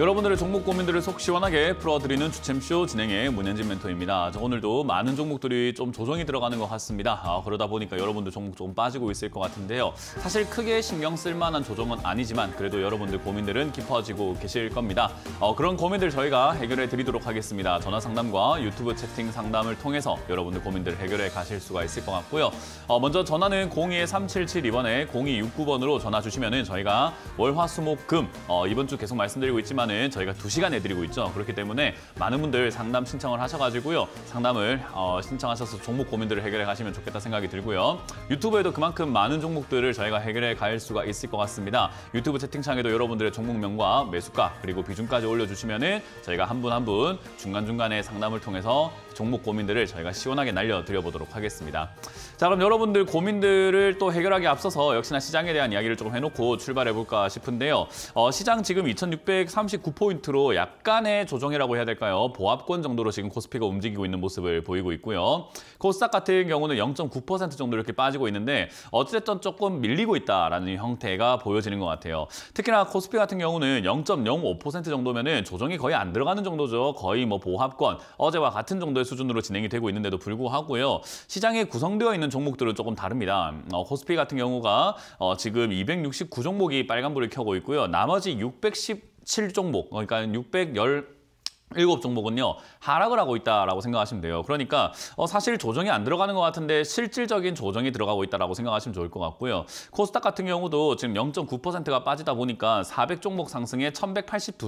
여러분들의 종목 고민들을 속 시원하게 풀어드리는 주챔쇼 진행의 문현진 멘토입니다. 오늘도 많은 종목들이 좀 조정이 들어가는 것 같습니다. 아, 그러다 보니까 여러분들 종목 조금 빠지고 있을 것 같은데요. 사실 크게 신경 쓸 만한 조정은 아니지만 그래도 여러분들 고민들은 깊어지고 계실 겁니다. 어, 그런 고민들 저희가 해결해 드리도록 하겠습니다. 전화 상담과 유튜브 채팅 상담을 통해서 여러분들 고민들 을 해결해 가실 수가 있을 것 같고요. 어, 먼저 전화는 02-3772번에 0269번으로 전화 주시면 저희가 월화수목금 어, 이번 주 계속 말씀드리고 있지만 시간은 저희가 두시간 내드리고 있죠. 그렇기 때문에 많은 분들 상담 신청을 하셔가지고요. 상담을 어, 신청하셔서 종목 고민들을 해결해 가시면 좋겠다 생각이 들고요. 유튜브에도 그만큼 많은 종목들을 저희가 해결해 갈 수가 있을 것 같습니다. 유튜브 채팅창에도 여러분들의 종목명과 매수가 그리고 비중까지 올려주시면 은 저희가 한 분 한 분 중간중간에 상담을 통해서 종목 고민들을 저희가 시원하게 날려드려보도록 하겠습니다. 자 그럼 여러분들 고민들을 또 해결하기 앞서서 역시나 시장에 대한 이야기를 조금 해놓고 출발해볼까 싶은데요. 어, 시장 지금 2639포인트로 약간의 조정이라고 해야 될까요? 보합권 정도로 지금 코스피가 움직이고 있는 모습을 보이고 있고요. 코스닥 같은 경우는 0.9% 정도 이렇게 빠지고 있는데 어쨌든 조금 밀리고 있다라는 형태가 보여지는 것 같아요. 특히나 코스피 같은 경우는 0.05% 정도면은 조정이 거의 안 들어가는 정도죠. 거의 뭐 보합권 어제와 같은 정도의 수준으로 진행이 되고 있는데도 불구하고요. 시장에 구성되어 있는 있는 종목들은 조금 다릅니다. 어, 코스피 같은 경우가 어, 지금 269종목이 빨간불을 켜고 있고요. 나머지 610 7종목, 어, 그러니까 610 일곱 종목은요 하락을 하고 있다라고 생각하시면 돼요. 그러니까 어, 사실 조정이 안 들어가는 것 같은데 실질적인 조정이 들어가고 있다라고 생각하시면 좋을 것 같고요. 코스닥 같은 경우도 지금 0.9%가 빠지다 보니까 400 종목 상승에 1,182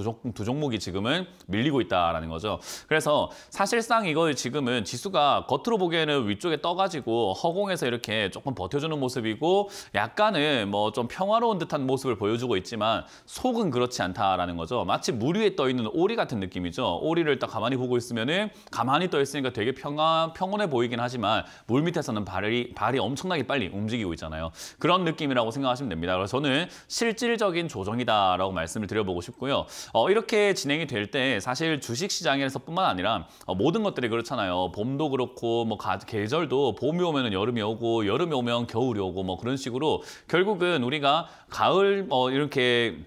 종목이 지금은 밀리고 있다라는 거죠. 그래서 사실상 이걸 지금은 지수가 겉으로 보기에는 위쪽에 떠가지고 허공에서 이렇게 조금 버텨주는 모습이고 약간은 뭐 좀 평화로운 듯한 모습을 보여주고 있지만 속은 그렇지 않다라는 거죠. 마치 물 위에 떠 있는 오리 같은 느낌이죠. 오리를 딱 가만히 보고 있으면은 가만히 떠 있으니까 되게 평안, 평온해 보이긴 하지만 물 밑에서는 발이, 발이 엄청나게 빨리 움직이고 있잖아요. 그런 느낌이라고 생각하시면 됩니다. 그래서 저는 실질적인 조정이다라고 말씀을 드려보고 싶고요. 어, 이렇게 진행이 될 때 사실 주식시장에서뿐만 아니라 어, 모든 것들이 그렇잖아요. 봄도 그렇고 뭐 가, 계절도 봄이 오면 여름이 오고 여름이 오면 겨울이 오고 뭐 그런 식으로 결국은 우리가 가을 뭐 이렇게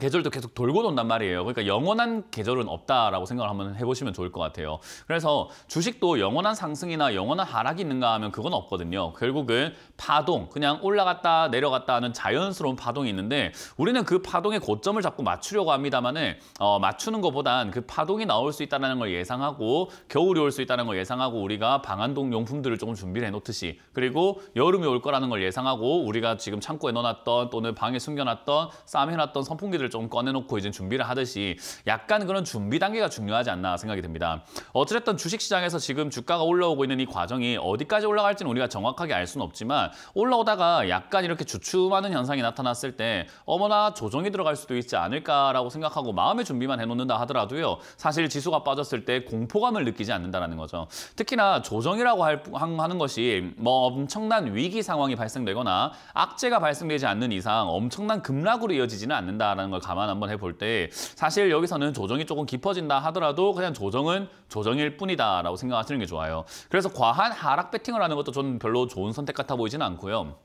계절도 계속 돌고 돈단 말이에요. 그러니까 영원한 계절은 없다라고 생각을 한번 해보시면 좋을 것 같아요. 그래서 주식도 영원한 상승이나 영원한 하락이 있는가 하면 그건 없거든요. 결국은 파동, 그냥 올라갔다 내려갔다 하는 자연스러운 파동이 있는데 우리는 그 파동의 고점을 자꾸 맞추려고 합니다만은 어, 맞추는 것보단 그 파동이 나올 수 있다는 걸 예상하고 겨울이 올 수 있다는 걸 예상하고 우리가 방한동 용품들을 조금 준비를 해놓듯이 그리고 여름이 올 거라는 걸 예상하고 우리가 지금 창고에 넣어놨던 또는 방에 숨겨놨던 쌈해놨던 선풍기들 카드를 좀 꺼내놓고 이제 준비를 하듯이 약간 그런 준비 단계가 중요하지 않나 생각이 듭니다. 어찌됐든 주식시장에서 지금 주가가 올라오고 있는 이 과정이 어디까지 올라갈지는 우리가 정확하게 알 수는 없지만 올라오다가 약간 이렇게 주춤하는 현상이 나타났을 때 어머나 조정이 들어갈 수도 있지 않을까라고 생각하고 마음의 준비만 해놓는다 하더라도요. 사실 지수가 빠졌을 때 공포감을 느끼지 않는다는 라 거죠. 특히나 조정이라고 할, 하는 것이 뭐 엄청난 위기 상황이 발생되거나 악재가 발생되지 않는 이상 엄청난 급락으로 이어지지는 않는다는 라걸 감안 한번 해볼 때 사실 여기서는 조정이 조금 깊어진다 하더라도 그냥 조정은 조정일 뿐이다라고 생각하시는 게 좋아요. 그래서 과한 하락 배팅을 하는 것도 저는 별로 좋은 선택 같아 보이지는 않고요.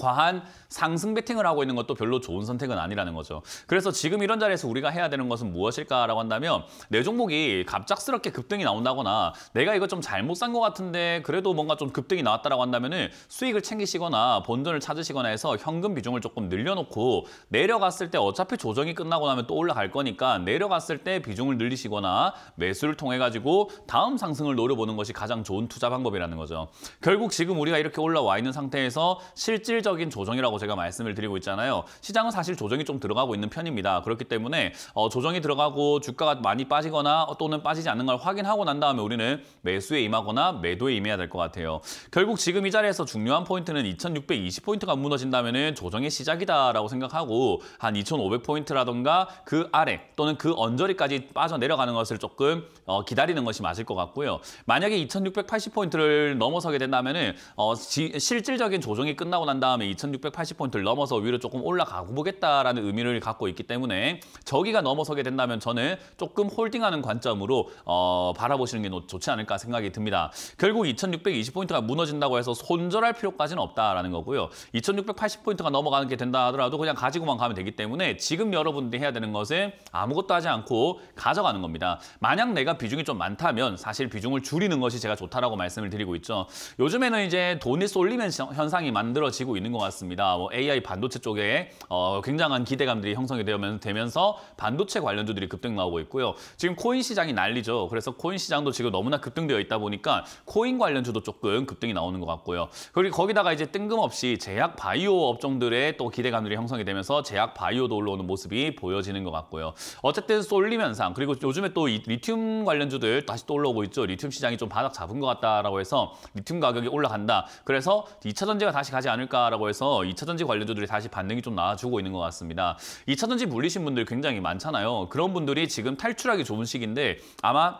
과한 상승 베팅을 하고 있는 것도 별로 좋은 선택은 아니라는 거죠. 그래서 지금 이런 자리에서 우리가 해야 되는 것은 무엇일까라고 한다면 내 종목이 갑작스럽게 급등이 나온다거나 내가 이거 좀 잘못 산 것 같은데 그래도 뭔가 좀 급등이 나왔다라고 한다면 은 수익을 챙기시거나 본전을 찾으시거나 해서 현금 비중을 조금 늘려놓고 내려갔을 때 어차피 조정이 끝나고 나면 또 올라갈 거니까 내려갔을 때 비중을 늘리시거나 매수를 통해 가지고 다음 상승을 노려보는 것이 가장 좋은 투자 방법이라는 거죠. 결국 지금 우리가 이렇게 올라와 있는 상태에서 실질 실질적인 조정이라고 제가 말씀을 드리고 있잖아요. 시장은 사실 조정이 좀 들어가고 있는 편입니다. 그렇기 때문에 어, 조정이 들어가고 주가가 많이 빠지거나 또는 빠지지 않는 걸 확인하고 난 다음에 우리는 매수에 임하거나 매도에 임해야 될 것 같아요. 결국 지금 이 자리에서 중요한 포인트는 2620포인트가 무너진다면 조정의 시작이다라고 생각하고 한 2500포인트라던가 그 아래 또는 그 언저리까지 빠져내려가는 것을 조금 어, 기다리는 것이 맞을 것 같고요. 만약에 2680포인트를 넘어서게 된다면 은 어, 실질적인 조정이 끝나고 난 다음에 다음에 2680포인트를 넘어서 위로 조금 올라가 보겠다라는 의미를 갖고 있기 때문에 저기가 넘어서게 된다면 저는 조금 홀딩하는 관점으로 어, 바라보시는 게 좋지 않을까 생각이 듭니다. 결국 2620포인트가 무너진다고 해서 손절할 필요까지는 없다라는 거고요. 2680포인트가 넘어가는 게 된다 하더라도 그냥 가지고만 가면 되기 때문에 지금 여러분들이 해야 되는 것은 아무것도 하지 않고 가져가는 겁니다. 만약 내가 비중이 좀 많다면 사실 비중을 줄이는 것이 제가 좋다라고 말씀을 드리고 있죠. 요즘에는 이제 돈이 쏠리는 현상이 만들어지고 있는 있는 것 같습니다. 뭐 AI 반도체 쪽에 어, 굉장한 기대감들이 형성이 되면서 반도체 관련주들이 급등 나오고 있고요. 지금 코인 시장이 난리죠. 그래서 코인 시장도 지금 너무나 급등되어 있다 보니까 코인 관련주도 조금 급등이 나오는 것 같고요. 그리고 거기다가 이제 뜬금없이 제약 바이오 업종들의 또 기대감들이 형성이 되면서 제약 바이오도 올라오는 모습이 보여지는 것 같고요. 어쨌든 쏠림 현상 그리고 요즘에 또 리튬 관련주들 다시 또 올라오고 있죠. 리튬 시장이 좀 바닥 잡은 것 같다라고 해서 리튬 가격이 올라간다. 그래서 2차 전지가 다시 가지 않을까 나왔다라고 해서 2차 전지 관련주들이 다시 반등이 좀 나와주고 있는 것 같습니다. 2차 전지 물리신 분들 굉장히 많잖아요. 그런 분들이 지금 탈출하기 좋은 시기인데 아마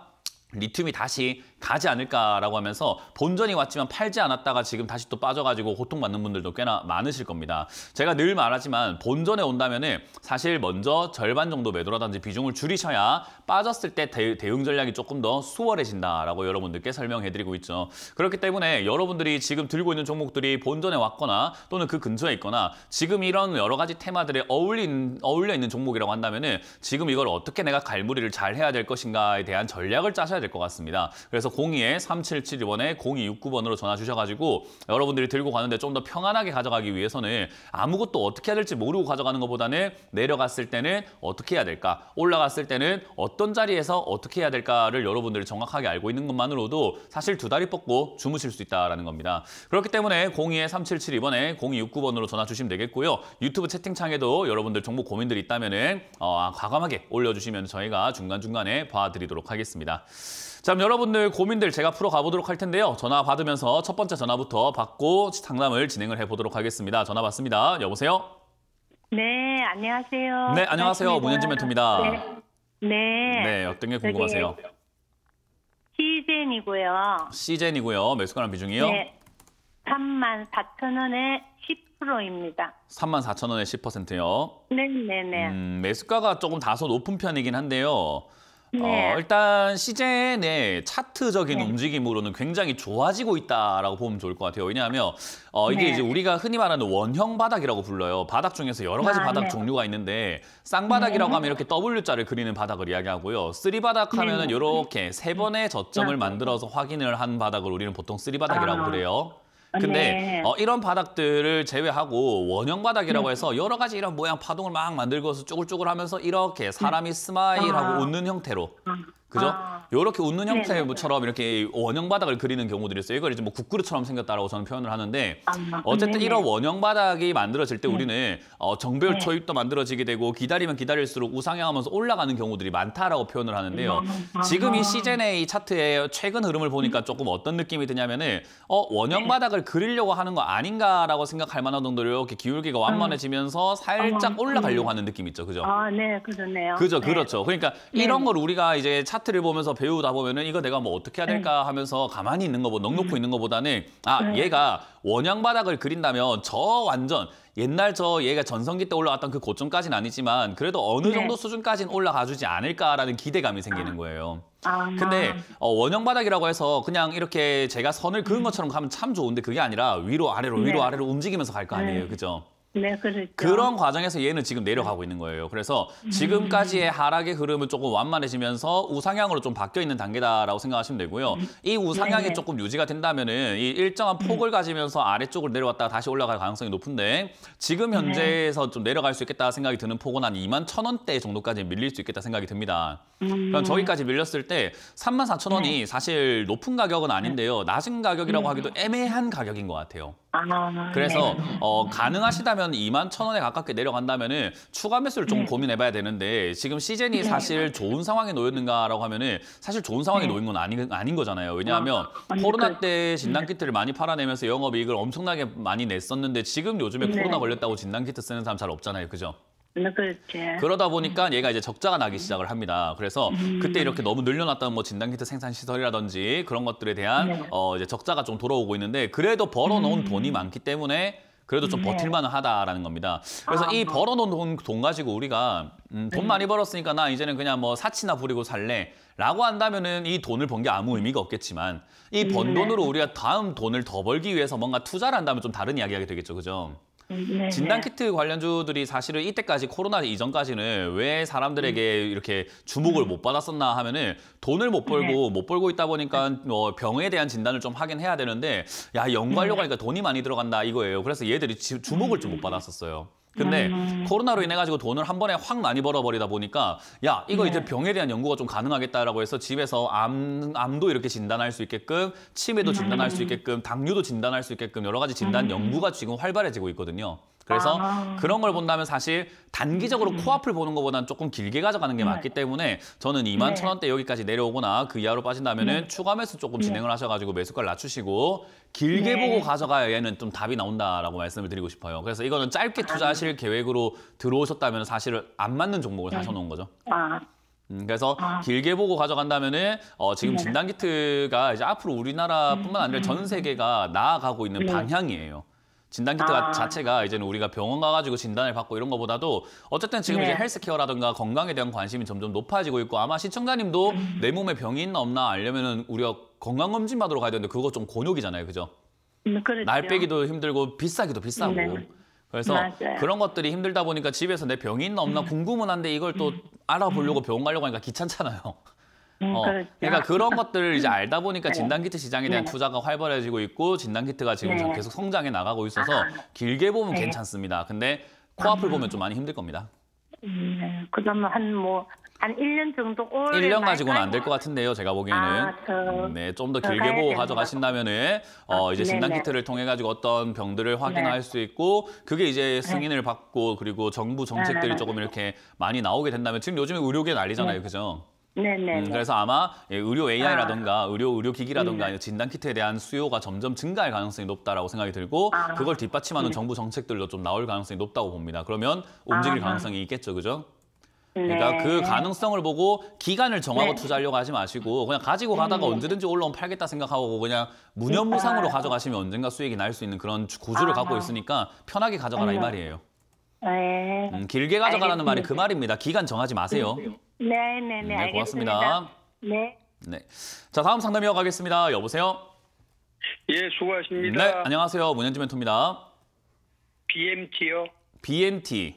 리튬이 다시 가지 않을까라고 하면서 본전이 왔지만 팔지 않았다가 지금 다시 또 빠져가지고 고통받는 분들도 꽤나 많으실 겁니다. 제가 늘 말하지만 본전에 온다면 은 사실 먼저 절반 정도 매도라든지 비중을 줄이셔야 빠졌을 때 대, 대응 전략이 조금 더 수월해진다라고 여러분들께 설명해드리고 있죠. 그렇기 때문에 여러분들이 지금 들고 있는 종목들이 본전에 왔거나 또는 그 근처에 있거나 지금 이런 여러 가지 테마들에 어울린, 어울려 있는 종목이라고 한다면 은 지금 이걸 어떻게 내가 갈무리를 잘 해야 될 것인가에 대한 전략을 짜셔야 될 것 같습니다. 그래서 그래서 02에 3771번에 0269번으로 전화 주셔가지고 여러분들이 들고 가는데 좀 더 평안하게 가져가기 위해서는 아무것도 어떻게 해야 될지 모르고 가져가는 것보다는 내려갔을 때는 어떻게 해야 될까 올라갔을 때는 어떤 자리에서 어떻게 해야 될까를 여러분들이 정확하게 알고 있는 것만으로도 사실 두 다리 뻗고 주무실 수 있다는 겁니다. 그렇기 때문에 02에 3772번에 0269번으로 전화 주시면 되겠고요. 유튜브 채팅창에도 여러분들 정보 고민들이 있다면 은 어, 과감하게 올려주시면 저희가 중간중간에 봐드리도록 하겠습니다. 자, 여러분들 고민들 제가 풀어가 보도록 할 텐데요. 전화 받으면서 첫 번째 전화부터 받고 상담을 진행을 해보도록 하겠습니다. 전화 받습니다. 여보세요? 네, 안녕하세요. 네, 안녕하세요. 문현지 멘토입니다. 네. 네. 네, 어떤 게 궁금하세요? 시젠이고요. 시젠이고요. 매수가랑 비중이요? 네. 3만 4천 원에 10%입니다. 3만 4천 원에 10%요? 네네네. 음, 매수가가 조금 다소 높은 편이긴 한데요. 어, 네. 어, 일단 시젠의 차트적인 네. 움직임으로는 굉장히 좋아지고 있다라고 보면 좋을 것 같아요. 왜냐하면 어, 이게 네. 이제 우리가 흔히 말하는 원형 바닥이라고 불러요. 바닥 중에서 여러 가지 아, 바닥 네. 종류가 있는데 쌍바닥이라고 네. 하면 이렇게 W자를 그리는 바닥을 이야기하고요. 쓰리바닥 네. 하면은 이렇게 세 번의 저점을 만들어서 확인을 한 바닥을 우리는 보통 쓰리바닥이라고 아. 그래요. 근데 네. 어, 이런 바닥들을 제외하고 원형 바닥이라고 음. 해서 여러 가지 이런 모양 파동을 막 만들고서 쪼글쪼글 하면서 이렇게 사람이 네. 스마일하고 아. 웃는 형태로 아. 그죠? 아. 네, 네, 네. 이렇게 웃는 형태처럼 이렇게 원형 바닥을 그리는 경우들이 있어요. 이걸 이제 뭐 국그릇처럼 생겼다라고 저는 표현을 하는데 아, 어쨌든 네네. 이런 원형 바닥이 만들어질 때 네. 우리는 어, 정배열 초입도 만들어지게 되고 기다리면 기다릴수록 우상향하면서 올라가는 경우들이 많다라고 표현을 하는데요. 아. 지금 이 아. 시즌의 이 차트의 최근 흐름을 보니까 조금 어떤 느낌이 드냐면은 어, 원형 바닥을 그리려고 하는 거 아닌가라고 생각할 만한 정도로 이렇게 기울기가 완만해지면서 살짝 올라가려고 하는 느낌 있죠. 그죠? 아, 네, 그렇네요. 그죠, 그렇죠. 그러니까 이런 걸 우리가 이제 차트 차트를 보면서 배우다 보면은 이거 내가 뭐 어떻게 해야 될까 네. 하면서 가만히 있는 거보 넉놓고 음. 있는 거보다는 아 네. 얘가 원형 바닥을 그린다면 저 완전 옛날 저 얘가 전성기 때 올라왔던 그 고점까지는 아니지만 그래도 어느 네. 정도 수준까지는 올라가 주지 않을까라는 기대감이 생기는 아. 거예요. 아. 근데 어, 원형 바닥이라고 해서 그냥 이렇게 제가 선을 그은 음. 것처럼 가면 참 좋은데 그게 아니라 위로 아래로 위로 아래로 움직이면서 갈 거 아니에요. 그죠? 네, 그렇죠. 그런 과정에서 얘는 지금 내려가고 있는 거예요. 그래서 음. 지금까지의 하락의 흐름은 조금 완만해지면서 우상향으로 좀 바뀌어 있는 단계다라고 생각하시면 되고요. 음. 이 우상향이 네네. 네. 조금 유지가 된다면은 이 일정한 음. 폭을 가지면서 아래쪽으로 내려왔다가 다시 올라갈 가능성이 높은데 지금 네. 현재에서 좀 내려갈 수 있겠다 생각이 드는 폭은 한 2만 천 원대 정도까지 밀릴 수 있겠다 생각이 듭니다. 그럼 저기까지 밀렸을 때 3만 4천 원이 네. 사실 높은 가격은 아닌데요. 낮은 가격이라고 하기도 애매한 가격인 것 같아요. 아, 그래서 네. 어, 가능하시다면 2만 천 원에 가깝게 내려간다면은 추가 매수를 좀 네. 고민해봐야 되는데 지금 시즌이 네. 사실 좋은 상황에 놓였는가라고 하면은 사실 좋은 상황에 네. 놓인 건 아닌 아닌 거잖아요. 왜냐하면 아, 코로나 그 때 네. 진단 키트를 많이 팔아내면서 영업 이익을 엄청나게 많이 냈었는데 지금 요즘에 코로나 걸렸다고 진단 키트 쓰는 사람 잘 없잖아요, 그죠? 음, 그러다 보니까 음. 얘가 이제 적자가 나기 시작을 합니다. 그래서 음. 그때 이렇게 너무 늘려놨던 뭐 진단키트 생산 시설이라든지 그런 것들에 대한 네. 어 이제 적자가 좀 돌아오고 있는데 그래도 벌어놓은 돈이 많기 때문에 그래도 좀 네. 버틸만 하다라는 겁니다. 그래서 아, 이 뭐. 벌어놓은 돈, 돈 가지고 우리가 음, 돈 많이 벌었으니까 나 이제는 그냥 뭐 사치나 부리고 살래. 라고 한다면은 이 돈을 번 게 아무 의미가 없겠지만 이번 네. 돈으로 우리가 다음 돈을 더 벌기 위해서 뭔가 투자를 한다면 좀 다른 이야기가 되겠죠. 그죠? 네, 진단 네. 키트 관련주들이 사실은 이때까지 코로나 이전까지는 왜 사람들에게 음. 이렇게 주목을 음. 못 받았었나 하면은 돈을 못 네. 벌고 네. 못 벌고 있다 보니까 네. 뭐 병에 대한 진단을 좀 하긴 해야 되는데 야연관료하 음. 니까 돈이 많이 들어간다 이거예요. 그래서 얘들이 주목을 좀못 음. 받았었어요. 근데 음. 코로나로 인해 가지고 돈을 한 번에 확 많이 벌어버리다 보니까 야 이거 네. 이제 병에 대한 연구가 좀 가능하겠다라고 해서 집에서 암 암도 이렇게 진단할 수 있게끔 치매도 음. 진단할 음. 수 있게끔 당뇨도 진단할 수 있게끔 여러 가지 진단 음. 연구가 지금 활발해지고 있거든요. 그래서 아. 그런 걸 본다면 사실 단기적으로 음. 코앞을 보는 것보다는 조금 길게 가져가는 게 네. 맞기 때문에 저는 2만 네. 천 원대 여기까지 내려오거나 그 이하로 빠진다면 은 네. 음. 추가 매수 조금 네. 진행을 하셔가지고 매수가를 낮추시고 길게 네. 보고 가져가야 얘는 좀 답이 나온다라고 말씀을 드리고 싶어요. 그래서 이거는 짧게 아. 투자하실 아. 계획으로 들어오셨다면 사실 안 맞는 종목을 네. 사셔놓은 거죠. 아. 음, 그래서 아. 길게 보고 가져간다면은 어, 지금 진단 키트가 이제 앞으로 우리나라뿐만 아니라 전 음. 세계가 나아가고 있는 방향이에요. 진단 키트 아. 자체가 이제는 우리가 병원 가가지고 진단을 받고 이런 거보다도 어쨌든 지금 네. 이제 헬스케어라든가 건강에 대한 관심이 점점 높아지고 있고 아마 시청자님도 음. 내 몸에 병이 있나 없나 알려면은 우리가 건강검진 받으러 가야 되는데 그거 좀 곤욕이잖아요, 그죠? 음, 그렇죠. 날 빼기도 힘들고 비싸기도 비싸고. 네. 그래서 맞아요. 그런 것들이 힘들다 보니까 집에서 내 병이 있나 없나 음. 궁금은 한데 이걸 또 음. 알아보려고 병원 가려고 하니까 귀찮잖아요. 음, 어, 그렇죠. 그러니까 그런 것들을 이제 알다 보니까 네. 진단키트 시장에 대한 네. 투자가 활발해지고 있고 진단키트가 지금 네. 계속 성장해 나가고 있어서 아. 길게 보면 네. 괜찮습니다. 근데 코앞을 아. 보면 좀 많이 힘들 겁니다. 음, 그러면 한 뭐, 한 1년 정도 오래 1년 가지고는 안 될 것 같은데요, 제가 보기에는. 아, 저, 음, 네, 좀 더 길게 보고 가져가신다면은, 어, 아, 이제 네, 진단키트를 통해가지고 어떤 병들을 확인할 수 있고, 그게 이제 승인을 받고, 그리고 정부 정책들이 조금 이렇게 많이 나오게 된다면, 지금 요즘에 의료계 난리잖아요, 그죠? 네네. 음, 그래서 아마 예, 의료 AI라든가 아. 의료 의료기기라든가 네. 음. 진단 키트에 대한 수요가 점점 증가할 가능성이 높다라고 생각이 들고 아. 그걸 뒷받침하는 네. 정부 정책들도좀 나올 가능성이 높다고 봅니다. 그러면 움직일 아. 가능성이 있겠죠, 그죠? 그러니까 네. 그 가능성을 보고 기간을 정하고 네. 투자하려고 하지 마시고 그냥 가지고 가다가 음. 언제든지 올라온 팔겠다 생각하고 그냥 무념무상으로 아. 가져가시면 언젠가 수익이 날 수 있는 그런 구주를 갖고 있으니까 편하게 가져가라 이 말이에요. 네. 음, 길게 가져가라는 알겠습니다. 말이 그 말입니다. 기간 정하지 마세요. 네, 네, 네. 네, 고맙습니다. 네. 네. 자, 다음 상담 이어가겠습니다. 여보세요? 예, 수고하십니다. 네, 안녕하세요. 문현지 멘토입니다. BMT요. BMT.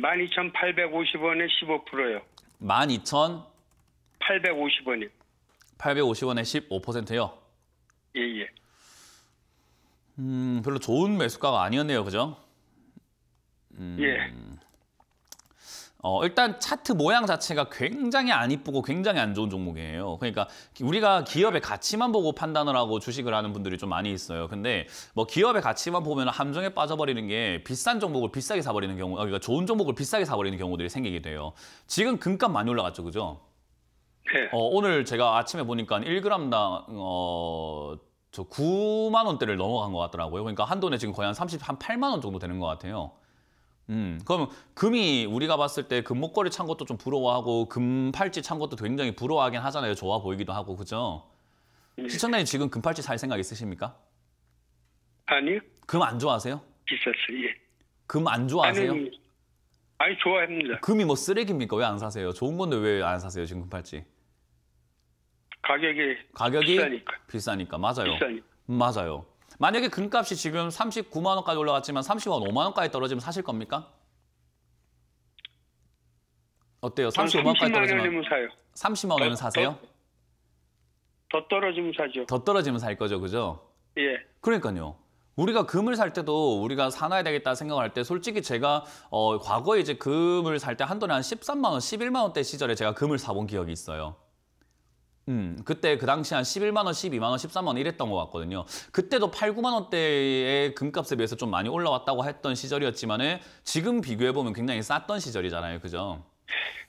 12,850원에 15%요. 12,850원이요. 850원에 15%요? 예, 예. 음, 별로 좋은 매수가가 아니었네요. 그죠? 음, 예. 어, 일단 차트 모양 자체가 굉장히 안 이쁘고 굉장히 안 좋은 종목이에요. 그러니까 우리가 기업의 가치만 보고 판단을 하고 주식을 하는 분들이 좀 많이 있어요. 근데 뭐 기업의 가치만 보면 함정에 빠져버리는 게 비싼 종목을 비싸게 사버리는 경우, 아, 그러니까 좋은 종목을 비싸게 사버리는 경우들이 생기게 돼요. 지금 금값 많이 올라갔죠, 그죠? 네. 어, 오늘 제가 아침에 보니까 1g당 어, 저 9만 원대를 넘어간 것 같더라고요. 그러니까 한 돈에 지금 거의 한3 8만 원 정도 되는 것 같아요. 음, 그럼 금이 우리가 봤을 때금 목걸이 찬 것도 좀 부러워하고 금 팔찌 찬 것도 굉장히 부러워하긴 하잖아요. 좋아 보이기도 하고 그죠? 네. 예. 시청자님 지금 금 팔찌 살 생각 있으십니까? 아니요. 금 안 좋아하세요? 있었어요. 예. 금 안 좋아하세요? 아니, 아니 좋아합니다. 금이 뭐 쓰레기입니까? 왜 안 사세요? 좋은 건데 왜 안 사세요? 지금 금 팔찌? 가격이 가격이 비싸니까. 비싸니까 맞아요. 비싸니까. 음, 맞아요. 만약에 금값이 지금 39만 원까지 올라갔지만 30만 5만 원까지 떨어지면 사실 겁니까? 어때요? 35만 원까지 떨어지면 사요. 30만 원이면 사세요? 더, 더 떨어지면 사죠. 더 떨어지면 살 거죠, 그죠? 예. 그러니까요. 우리가 금을 살 때도 우리가 사놔야 되겠다 생각할 때 솔직히 제가 어, 과거에 이제 금을 살 때한 돈에 한 13만 원, 11만 원대 시절에 제가 금을 사본 기억이 있어요. 음, 그때 그 당시 한 11만 원, 12만 원, 13만 원 이랬던 것 같거든요. 그때도 8, 9만 원대의 금값에 비해서 좀 많이 올라왔다고 했던 시절이었지만은 지금 비교해 보면 굉장히 쌌던 시절이잖아요, 그죠?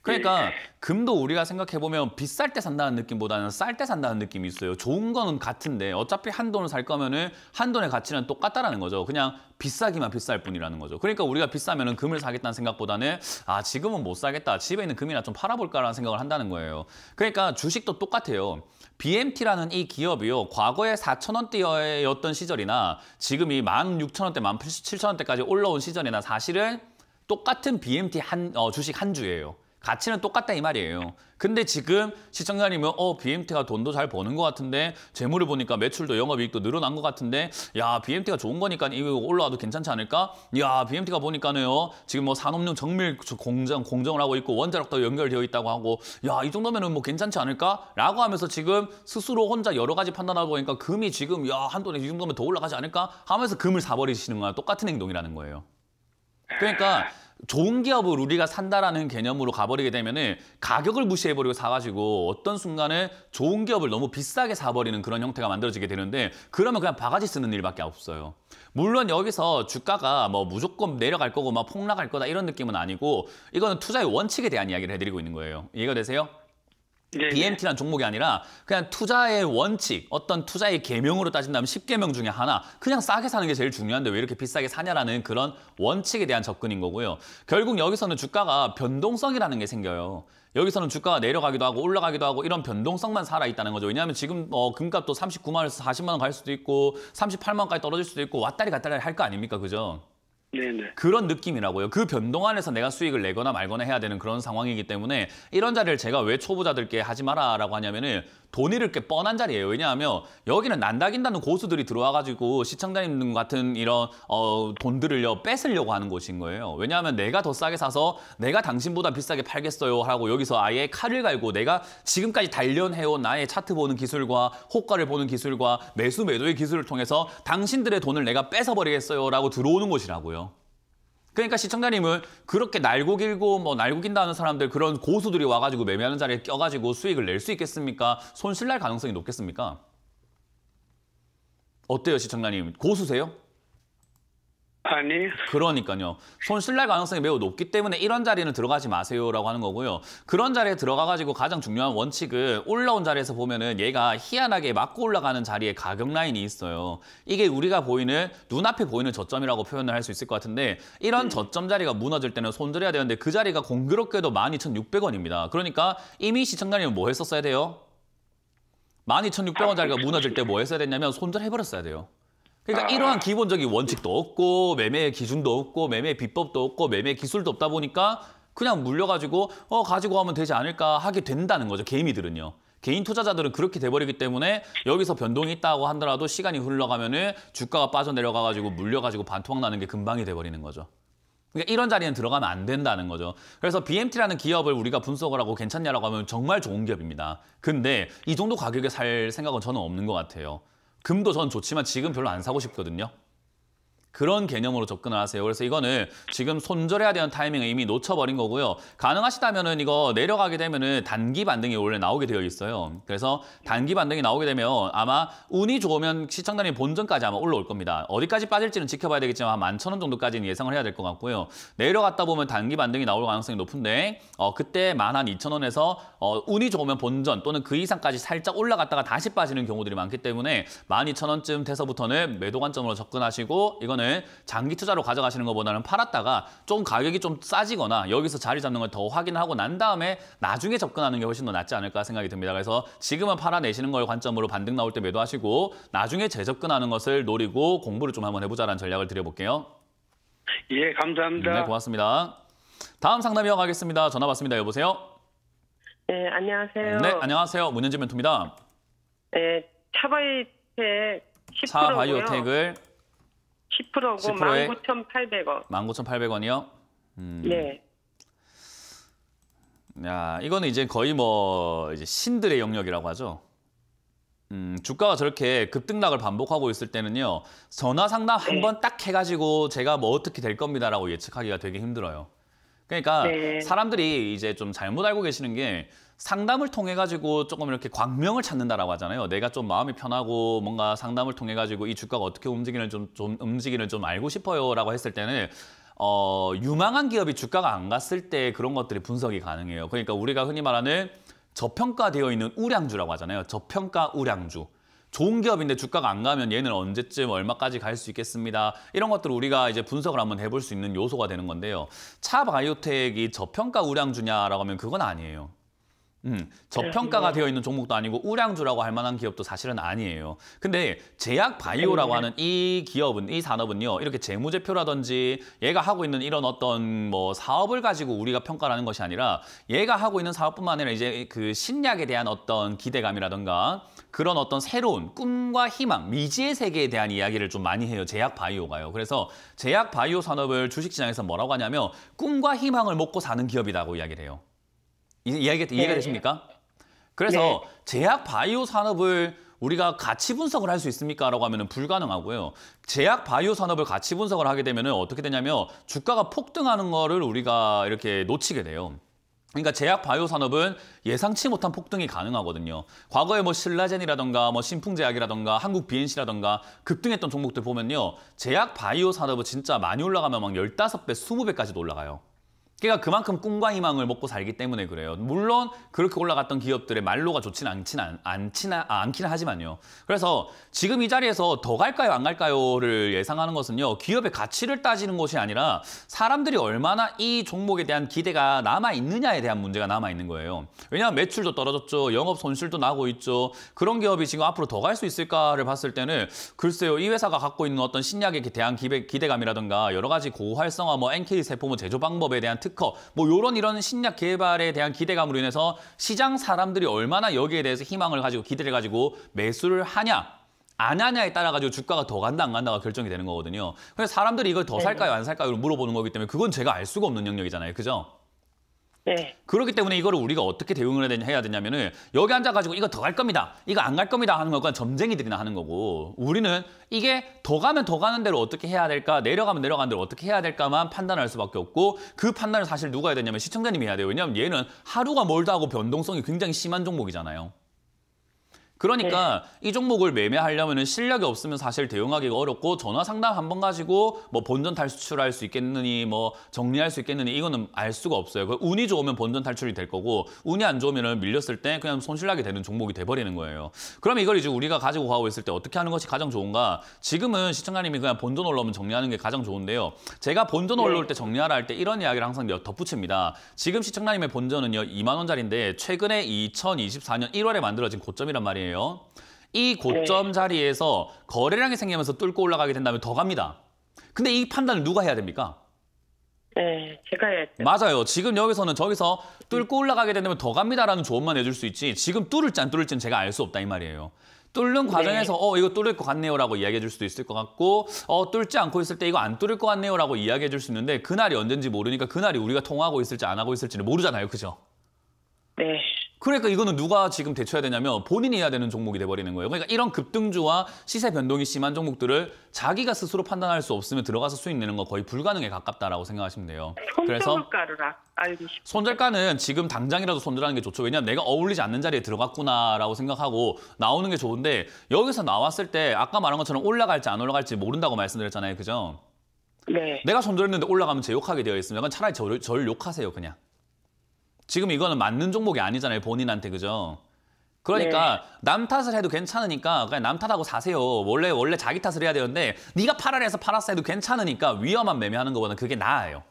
그러니까 예. 금도 우리가 생각해 보면 비쌀 때 산다는 느낌보다는 쌀 때 산다는 느낌이 있어요. 좋은 거는 같은데 어차피 한 돈을 살 거면은 한 돈의 가치는 똑같다라는 거죠. 그냥 비싸기만 비쌀 뿐이라는 거죠. 그러니까 우리가 비싸면은 금을 사겠다는 생각보다는 아 지금은 못 사겠다. 집에 있는 금이나 좀 팔아볼까라는 생각을 한다는 거예요. 그러니까 주식도 똑같아요. BMT라는 이 기업이요. 과거에 4천원대였던 시절이나 지금이 16,000원대, 17,000원대까지 올라온 시절이나 사실은 똑같은 BMT 한 어, 주식 한 주예요. 가치는 똑같다 이 말이에요. 근데 지금 시청자님은 어 BMT가 돈도 잘 버는 것 같은데 재물을 보니까 매출도 영업이익도 늘어난 것 같은데 야 BMT가 좋은 거니까 이거 올라와도 괜찮지 않을까? 야 BMT가 보니까는요 지금 뭐 산업용 정밀 공정 공정을 하고 있고 원자력도 연결되어 있다고 하고 야 이 정도면은 뭐 괜찮지 않을까?라고 하면서 지금 스스로 혼자 여러 가지 판단하다 보니까 금이 지금 야 한돈에 이 정도면 더 올라가지 않을까? 하면서 금을 사버리시는 거랑 똑같은 행동이라는 거예요. 그러니까 좋은 기업을 우리가 산다라는 개념으로 가버리게 되면 가격을 무시해버리고 사가지고 어떤 순간에 좋은 기업을 너무 비싸게 사버리는 그런 형태가 만들어지게 되는데 그러면 그냥 바가지 쓰는 일밖에 없어요. 물론 여기서 주가가 뭐 무조건 내려갈 거고 막 뭐 폭락할 거다 이런 느낌은 아니고 이거는 투자의 원칙에 대한 이야기를 해드리고 있는 거예요. 이해가 되세요? 네, 네. BMT라는 종목이 아니라 그냥 투자의 원칙, 어떤 투자의 계명으로 따진다면 10계명 중에 하나 그냥 싸게 사는 게 제일 중요한데 왜 이렇게 비싸게 사냐라는 그런 원칙에 대한 접근인 거고요. 결국 여기서는 주가가 변동성이라는 게 생겨요. 여기서는 주가가 내려가기도 하고 올라가기도 하고 이런 변동성만 살아있다는 거죠. 왜냐하면 지금 어, 금값도 39만 원에서 40만 원 갈 수도 있고 38만 원까지 떨어질 수도 있고 왔다리 갔다리 할 거 아닙니까? 그죠? 네네. 그런 느낌이라고요. 그 변동 안에서 내가 수익을 내거나 말거나 해야 되는 그런 상황이기 때문에 이런 자리를 제가 왜 초보자들께 하지 마라라고 하냐면은 돈 잃을 게 뻔한 자리예요. 왜냐하면 여기는 난다긴다는 고수들이 들어와가지고 시청자님 같은 이런 어, 돈들을요 뺏으려고 하는 곳인 거예요. 왜냐하면 내가 더 싸게 사서 내가 당신보다 비싸게 팔겠어요 하고 여기서 아예 칼을 갈고 내가 지금까지 단련해온 나의 차트 보는 기술과 호가를 보는 기술과 매수 매도의 기술을 통해서 당신들의 돈을 내가 뺏어버리겠어요 라고 들어오는 곳이라고요. 그러니까 시청자님은 그렇게 날고 길고 뭐 날고 긴다는 사람들 그런 고수들이 와가지고 매매하는 자리에 껴가지고 수익을 낼 수 있겠습니까? 손실 날 가능성이 높겠습니까? 어때요 시청자님? 고수세요? 아니. 그러니까요. 손 실날 가능성이 매우 높기 때문에 이런 자리는 들어가지 마세요라고 하는 거고요. 그런 자리에 들어가가지고 가장 중요한 원칙은 올라온 자리에서 보면은 얘가 희한하게 맞고 올라가는 자리에 가격 라인이 있어요. 이게 우리가 보이는 눈앞에 보이는 저점이라고 표현을 할 수 있을 것 같은데 이런 음. 저점 자리가 무너질 때는 손절해야 되는데 그 자리가 공교롭게도 12,600원입니다. 그러니까 이미 시청자님은 뭐 했었어야 돼요? 12,600원 자리가 아, 무너질 때뭐 그- 했어야 됐냐면 손절해버렸어야 돼요. 그러니까 아... 이러한 기본적인 원칙도 없고 매매 기준도 없고 매매 비법도 없고 매매 기술도 없다 보니까 그냥 물려가지고 어 가지고 가면 되지 않을까 하게 된다는 거죠 개미들은요. 개인 투자자들은 그렇게 돼버리기 때문에 여기서 변동이 있다고 하더라도 시간이 흘러가면은 주가가 빠져내려가가지고 물려가지고 반토막 나는 게 금방이 돼버리는 거죠. 그러니까 이런 자리는 들어가면 안 된다는 거죠. 그래서 BMT라는 기업을 우리가 분석을 하고 괜찮냐라고 하면 정말 좋은 기업입니다. 근데 이 정도 가격에 살 생각은 저는 없는 것 같아요. 금도 전 좋지만 지금 별로 안 사고 싶거든요. 그런 개념으로 접근 하세요. 그래서 이거는 지금 손절해야 되는 타이밍을 이미 놓쳐버린 거고요. 가능하시다면은 이거 내려가게 되면은 단기 반등이 원래 나오게 되어 있어요. 그래서 단기 반등이 나오게 되면 아마 운이 좋으면 시청자님 본전까지 아마 올라올 겁니다. 어디까지 빠질지는 지켜봐야 되겠지만 한 만천 원 정도까지는 예상을 해야 될 것 같고요. 내려갔다 보면 단기 반등이 나올 가능성이 높은데 어, 그때 만 한 이천 원에서 어, 운이 좋으면 본전 또는 그 이상까지 살짝 올라갔다가 다시 빠지는 경우들이 많기 때문에 만 이천 원쯤 돼서부터는 매도 관점으로 접근하시고 이거는 부분을 장기 투자로 가져가시는 것보다는 팔았다가 좀 가격이 좀 싸지거나 여기서 자리 잡는 걸 더 확인하고 난 다음에 나중에 접근하는 게 훨씬 더 낫지 않을까 생각이 듭니다. 그래서 지금은 팔아내시는 걸 관점으로 반등 나올 때 매도하시고 나중에 재접근하는 것을 노리고 공부를 좀 한번 해보자라는 전략을 드려볼게요. 예, 감사합니다. 네, 고맙습니다. 다음 상담 이어가겠습니다. 전화 받습니다. 여보세요? 네, 안녕하세요. 네, 안녕하세요. 문현지 멘토입니다. 네, 차바이오텍 10%고요. 차바이오텍을 10%고 1 9 8 0 0원 19,800원이요? 음. 네. 야, 이거는 이제 거의 뭐 이제 신들의 영역이라고 하죠. 음, 주가가 저렇게 급등락을 반복하고 있을 때는요. 전화 상담 한 번딱 네. 해가지고 제가 뭐 어떻게 될 겁니다라고 예측하기가 되게 힘들어요. 그러니까 네. 사람들이 이제 좀 잘못 알고 계시는 게 상담을 통해 가지고 조금 이렇게 광명을 찾는다라고 하잖아요. 내가 좀 마음이 편하고 뭔가 상담을 통해 가지고 이 주가가 어떻게 움직이는 좀, 좀 움직이는 좀 알고 싶어요라고 했을 때는 어, 유망한 기업이 주가가 안 갔을 때 그런 것들이 분석이 가능해요. 그러니까 우리가 흔히 말하는 저평가되어 있는 우량주라고 하잖아요. 저평가 우량주. 좋은 기업인데 주가가 안 가면 얘는 언제쯤 얼마까지 갈 수 있겠습니다. 이런 것들을 우리가 이제 분석을 한번 해볼 수 있는 요소가 되는 건데요. 차 바이오텍이 저평가 우량주냐라고 하면 그건 아니에요. 음, 저평가가 되어 있는 종목도 아니고 우량주라고 할 만한 기업도 사실은 아니에요. 근데 제약 바이오라고 하는 이 기업은 이 산업은요. 이렇게 재무제표라든지 얘가 하고 있는 이런 어떤 뭐 사업을 가지고 우리가 평가하는 것이 아니라 얘가 하고 있는 사업뿐만 아니라 이제 그 신약에 대한 어떤 기대감이라든가 그런 어떤 새로운 꿈과 희망, 미지의 세계에 대한 이야기를 좀 많이 해요. 제약 바이오가요. 그래서 제약 바이오 산업을 주식시장에서 뭐라고 하냐면 꿈과 희망을 먹고 사는 기업이라고 이야기를 해요. 이해가, 이 이해가 네. 되십니까? 그래서 네. 제약 바이오 산업을 우리가 가치 분석을 할 수 있습니까? 라고 하면 불가능하고요. 제약 바이오 산업을 가치 분석을 하게 되면 어떻게 되냐면 주가가 폭등하는 거를 우리가 이렇게 놓치게 돼요. 그러니까 제약 바이오 산업은 예상치 못한 폭등이 가능하거든요. 과거에 뭐 신라젠이라던가 뭐 신풍제약이라던가 한국 BNC라던가 급등했던 종목들 보면요. 제약 바이오 산업은 진짜 많이 올라가면 막 열다섯 배 스무 배까지도 올라가요. 걔가 그러니까 그만큼 꿈과 희망을 먹고 살기 때문에 그래요. 물론 그렇게 올라갔던 기업들의 말로가 좋진 않진 않, 않긴 아, 않기 하지만요. 그래서 지금 이 자리에서 더 갈까요 안 갈까요를 예상하는 것은요. 기업의 가치를 따지는 것이 아니라 사람들이 얼마나 이 종목에 대한 기대가 남아 있느냐에 대한 문제가 남아 있는 거예요. 왜냐하면 매출도 떨어졌죠. 영업 손실도 나고 있죠. 그런 기업이 지금 앞으로 더 갈 수 있을까를 봤을 때는 글쎄요. 이 회사가 갖고 있는 어떤 신약에 대한 기대, 기대감이라든가 여러 가지 고활성화 뭐 NK 세포 제조 방법에 대한 특허 뭐 요런 이런 신약 개발에 대한 기대감으로 인해서 시장 사람들이 얼마나 여기에 대해서 희망을 가지고 기대를 가지고 매수를 하냐 안 하냐에 따라 가지고 주가가 더 간다 안 간다가 결정이 되는 거거든요. 그래서 사람들이 이걸 더 살까요 안 살까요 물어보는 거기 때문에 그건 제가 알 수가 없는 영역이잖아요. 그죠? 네. 그렇기 때문에 이거를 우리가 어떻게 대응을 해야 되냐면은 여기 앉아가지고 이거 더 갈 겁니다. 이거 안 갈 겁니다 하는 것과 점쟁이들이나 하는 거고 우리는 이게 더 가면 더 가는 대로 어떻게 해야 될까 내려가면 내려가는 대로 어떻게 해야 될까만 판단할 수밖에 없고 그 판단을 사실 누가 해야 되냐면 시청자님이 해야 돼요. 왜냐하면 얘는 하루가 멀다 하고 변동성이 굉장히 심한 종목이잖아요. 그러니까 네. 이 종목을 매매하려면 실력이 없으면 사실 대응하기가 어렵고 전화 상담 한 번 가지고 뭐 본전 탈출할 수 있겠느니 뭐 정리할 수 있겠느니 이거는 알 수가 없어요. 그 운이 좋으면 본전 탈출이 될 거고 운이 안 좋으면 밀렸을 때 그냥 손실나게 되는 종목이 돼버리는 거예요. 그럼 이걸 이제 우리가 가지고 가고 있을 때 어떻게 하는 것이 가장 좋은가? 지금은 시청자님이 그냥 본전 올라오면 정리하는 게 가장 좋은데요. 제가 본전 네. 올라올 때 정리하라 할 때 이런 이야기를 항상 덧붙입니다. 지금 시청자님의 본전은요 2만 원짜리인데 최근에 2024년 1월에 만들어진 고점이란 말이에요. 거예요. 이 고점 네. 자리에서 거래량이 생기면서 뚫고 올라가게 된다면 더 갑니다. 근데 이 판단을 누가 해야 됩니까? 네, 제가 해야죠. 맞아요. 지금 여기서는 저기서 뚫고 올라가게 된다면 더 갑니다라는 조언만 해줄 수 있지 지금 뚫을지 안 뚫을지는 제가 알 수 없다 이 말이에요. 뚫는 과정에서 네. 어 이거 뚫을 것 같네요라고 이야기해 줄 수도 있을 것 같고 어 뚫지 않고 있을 때 이거 안 뚫을 것 같네요라고 이야기해 줄 수 있는데 그날이 언젠지 모르니까 그날이 우리가 통하고 있을지 안 하고 있을지는 모르잖아요. 그죠? 네. 그러니까 이거는 누가 지금 대처해야 되냐면 본인이 해야 되는 종목이 돼버리는 거예요. 그러니까 이런 급등주와 시세 변동이 심한 종목들을 자기가 스스로 판단할 수 없으면 들어가서 수익 내는 거 거의 불가능에 가깝다라고 생각하시면 돼요. 그래서 손절가는 지금 당장이라도 손절하는 게 좋죠. 왜냐하면 내가 어울리지 않는 자리에 들어갔구나라고 생각하고 나오는 게 좋은데 여기서 나왔을 때 아까 말한 것처럼 올라갈지 안 올라갈지 모른다고 말씀드렸잖아요. 그죠? 네. 내가 손절했는데 올라가면 제 욕하게 되어 있으면 차라리 저를 욕하세요, 그냥. 지금 이거는 맞는 종목이 아니잖아요. 본인한테 그죠? 그러니까 네. 남 탓을 해도 괜찮으니까 그냥 남 탓하고 사세요. 원래 원래 자기 탓을 해야 되는데 네가 팔아라 해서 팔았어 해도 괜찮으니까 위험한 매매하는 것보다 그게 나아요.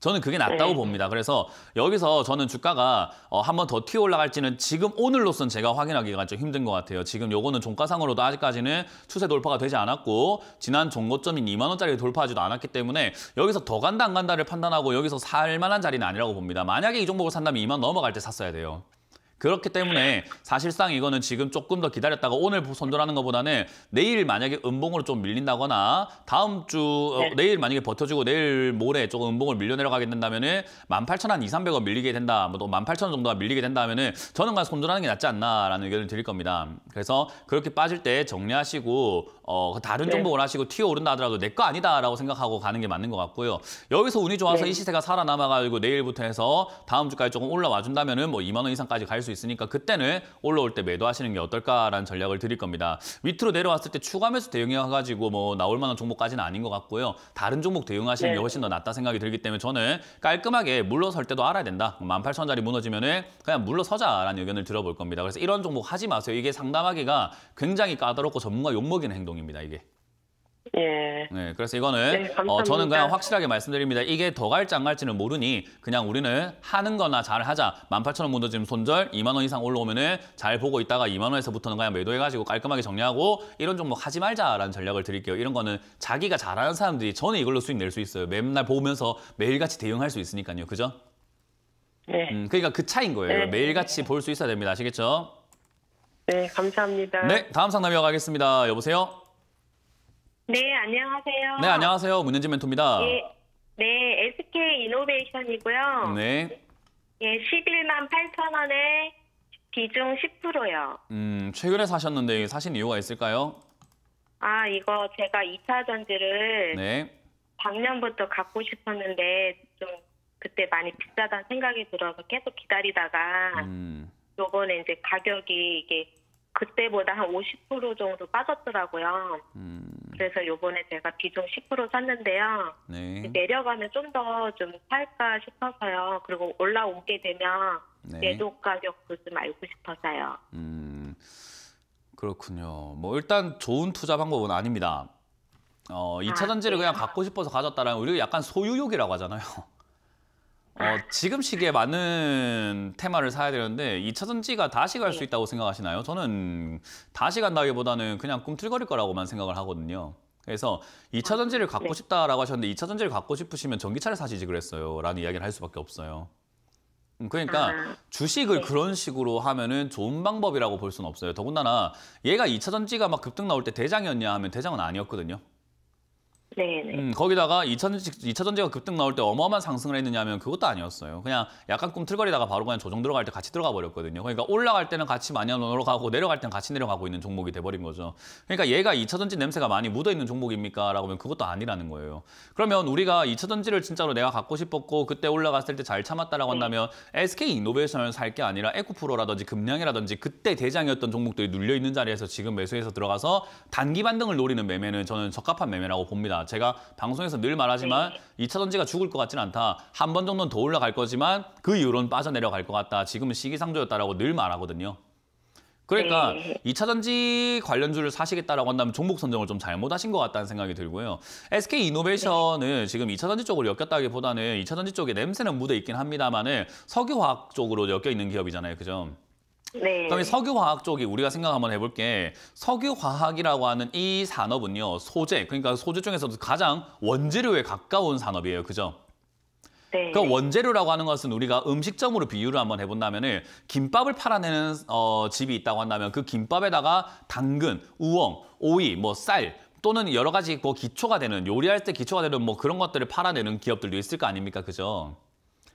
저는 그게 네. 낫다고 네. 봅니다. 그래서 여기서 저는 주가가 어, 한번 더 튀어 올라갈지는 지금 오늘로선 제가 확인하기가 좀 힘든 것 같아요. 지금 요거는 종가상으로도 아직까지는 추세 돌파가 되지 않았고 지난 종고점인 2만 원짜리 돌파하지도 않았기 때문에 여기서 더 간다 안 간다를 판단하고 여기서 살 만한 자리는 아니라고 봅니다. 만약에 이 종목을 산다면 2만 넘어갈 때 샀어야 돼요. 그렇기 때문에 사실상 이거는 지금 조금 더 기다렸다가 오늘 선도하는 것보다는 내일 만약에 음봉으로 좀 밀린다거나 다음 주 어, 네. 내일 만약에 버텨주고 내일 모레 조금 음봉을 밀려 내려가게 된다면은 만 팔천 한 이삼백 원 밀리게 된다. 뭐또만 팔천 원 정도가 밀리게 된다면은 저는 가서 손절하는 게 낫지 않나라는 의견을 드릴 겁니다. 그래서 그렇게 빠질 때 정리하시고 어 그 다른 네. 종목을 하시고 튀어 오른다 하더라도 내 거 아니다라고 생각하고 가는 게 맞는 것 같고요. 여기서 운이 좋아서 네. 이 시세가 살아남아가지고 내일부터 해서 다음 주까지 조금 올라와 준다면은 뭐 2만 원 이상까지 갈수 수 있으니까 그때는 올라올 때 매도하시는 게 어떨까라는 전략을 드릴 겁니다. 밑으로 내려왔을 때 추가 매수 대응해가지고 뭐 나올 만한 종목까지는 아닌 것 같고요. 다른 종목 대응하시는 게 네. 훨씬 더 낫다 생각이 들기 때문에 저는 깔끔하게 물러설 때도 알아야 된다. 18,000원짜리 뭐 무너지면 은 그냥 물러서자라는 의견을 들어볼 겁니다. 그래서 이런 종목 하지 마세요. 이게 상담하기가 굉장히 까다롭고 전문가 욕먹이는 행동입니다. 이게. 예. 네, 그래서 이거는 네, 어, 저는 그냥 확실하게 말씀드립니다. 이게 더 갈지 안 갈지는 모르니 그냥 우리는 하는 거나 잘 하자. 만팔0원 문도 지금 손절, 2만원 이상 올라오면은 잘 보고 있다가 2만 원에서부터는 그냥 매도해가지고 깔끔하게 정리하고 이런 종목 하지 말자라는 전략을 드릴게요. 이런 거는 자기가 잘하는 사람들이 저는 이걸로 수익 낼 수 있어요. 맨날 보면서 매일같이 대응할 수 있으니까요. 그죠? 네. 음, 그러니까 그 차인 이 거예요. 네. 매일같이 볼 수 있어야 됩니다. 아시겠죠? 네, 감사합니다. 네, 다음 상담 이어가겠습니다. 여보세요? 네, 안녕하세요. 네, 안녕하세요. 문현진 멘토입니다. 예, 네, 네 SK 이노베이션이고요. 네. 예, 11만 8천 원에 비중 10%요. 음, 최근에 사셨는데 사신 이유가 있을까요? 아, 이거 제가 2차 전지를 네. 작년부터 갖고 싶었는데 좀 그때 많이 비싸다는 생각이 들어서 계속 기다리다가 음. 요번에 이제 가격이 이게 그때보다 한 50% 정도 빠졌더라고요. 음. 그래서 요번에 제가 비중 10% 샀는데요. 네. 내려가면 좀 더좀 좀 살까 싶어서요. 그리고 올라오게 되면 네. 매도 가격도 좀 알고 싶어서요. 음, 그렇군요. 뭐 일단 좋은 투자 방법은 아닙니다. 어, 2차전지를 아, 네. 그냥 갖고 싶어서 가졌다라면 우리가 약간 소유욕이라고 하잖아요. 어, 지금 시기에 맞는 테마를 사야 되는데 이 차전지가 다시 갈수 네. 있다고 생각하시나요? 저는 다시 간다기보다는 그냥 꿈틀거릴 거라고만 생각을 하거든요. 그래서 이 차전지를 갖고 네. 싶다라고 하셨는데 이 차전지를 갖고 싶으시면 전기차를 사시지 그랬어요. 라는 이야기를 할 수밖에 없어요. 음, 그러니까 아, 주식을 네. 그런 식으로 하면은 좋은 방법이라고 볼 수는 없어요. 더군다나 얘가 2차 전지가 막 급등 나올 때 대장이었냐 하면 대장은 아니었거든요. 네 음, 거기다가 2차, 2차 전지가 급등 나올 때 어마어마한 상승을 했느냐 하면 그것도 아니었어요. 그냥 약간 꿈틀거리다가 바로 그냥 조정 들어갈 때 같이 들어가 버렸거든요. 그러니까 올라갈 때는 같이 많이 올라가고 내려갈 때는 같이 내려가고 있는 종목이 돼버린 거죠. 그러니까 얘가 2차 전지 냄새가 많이 묻어있는 종목입니까? 라고 하면 그것도 아니라는 거예요. 그러면 우리가 2차 전지를 진짜로 내가 갖고 싶었고 그때 올라갔을 때 잘 참았다라고 네. 한다면 네. SK 이노베이션을 살 게 아니라 에코프로라든지 금량이라든지 그때 대장이었던 종목들이 눌려있는 자리에서 지금 매수해서 들어가서 단기 반등을 노리는 매매는 저는 적합한 매매라고 봅니다. 제가 방송에서 늘 말하지만 2차 전지가 죽을 것 같지는 않다. 한 번 정도는 더 올라갈 거지만 그 이후로는 빠져내려갈 것 같다. 지금은 시기상조였다라고 늘 말하거든요. 그러니까 2차 전지 관련주를 사시겠다라고 한다면 종목 선정을 좀 잘못하신 것 같다는 생각이 들고요. SK 이노베이션은 지금 2차 전지 쪽으로 엮였다기보다는 2차 전지 쪽에 냄새는 묻어 있긴 합니다만은 석유화학 쪽으로 엮여 있는 기업이잖아요. 그죠? 네. 그다음에 석유화학 쪽이 우리가 생각 한번 해볼게. 석유화학이라고 하는 이 산업은요, 소재, 그러니까 소재 중에서도 가장 원재료에 가까운 산업이에요, 그죠? 네. 그 원재료라고 하는 것은 우리가 음식점으로 비유를 한번 해본다면은 김밥을 팔아내는 어, 집이 있다고 한다면 그 김밥에다가 당근, 우엉, 오이, 뭐 쌀, 또는 여러 가지 뭐 기초가 되는 요리할 때 기초가 되는 뭐 그런 것들을 팔아내는 기업들도 있을 거 아닙니까, 그죠?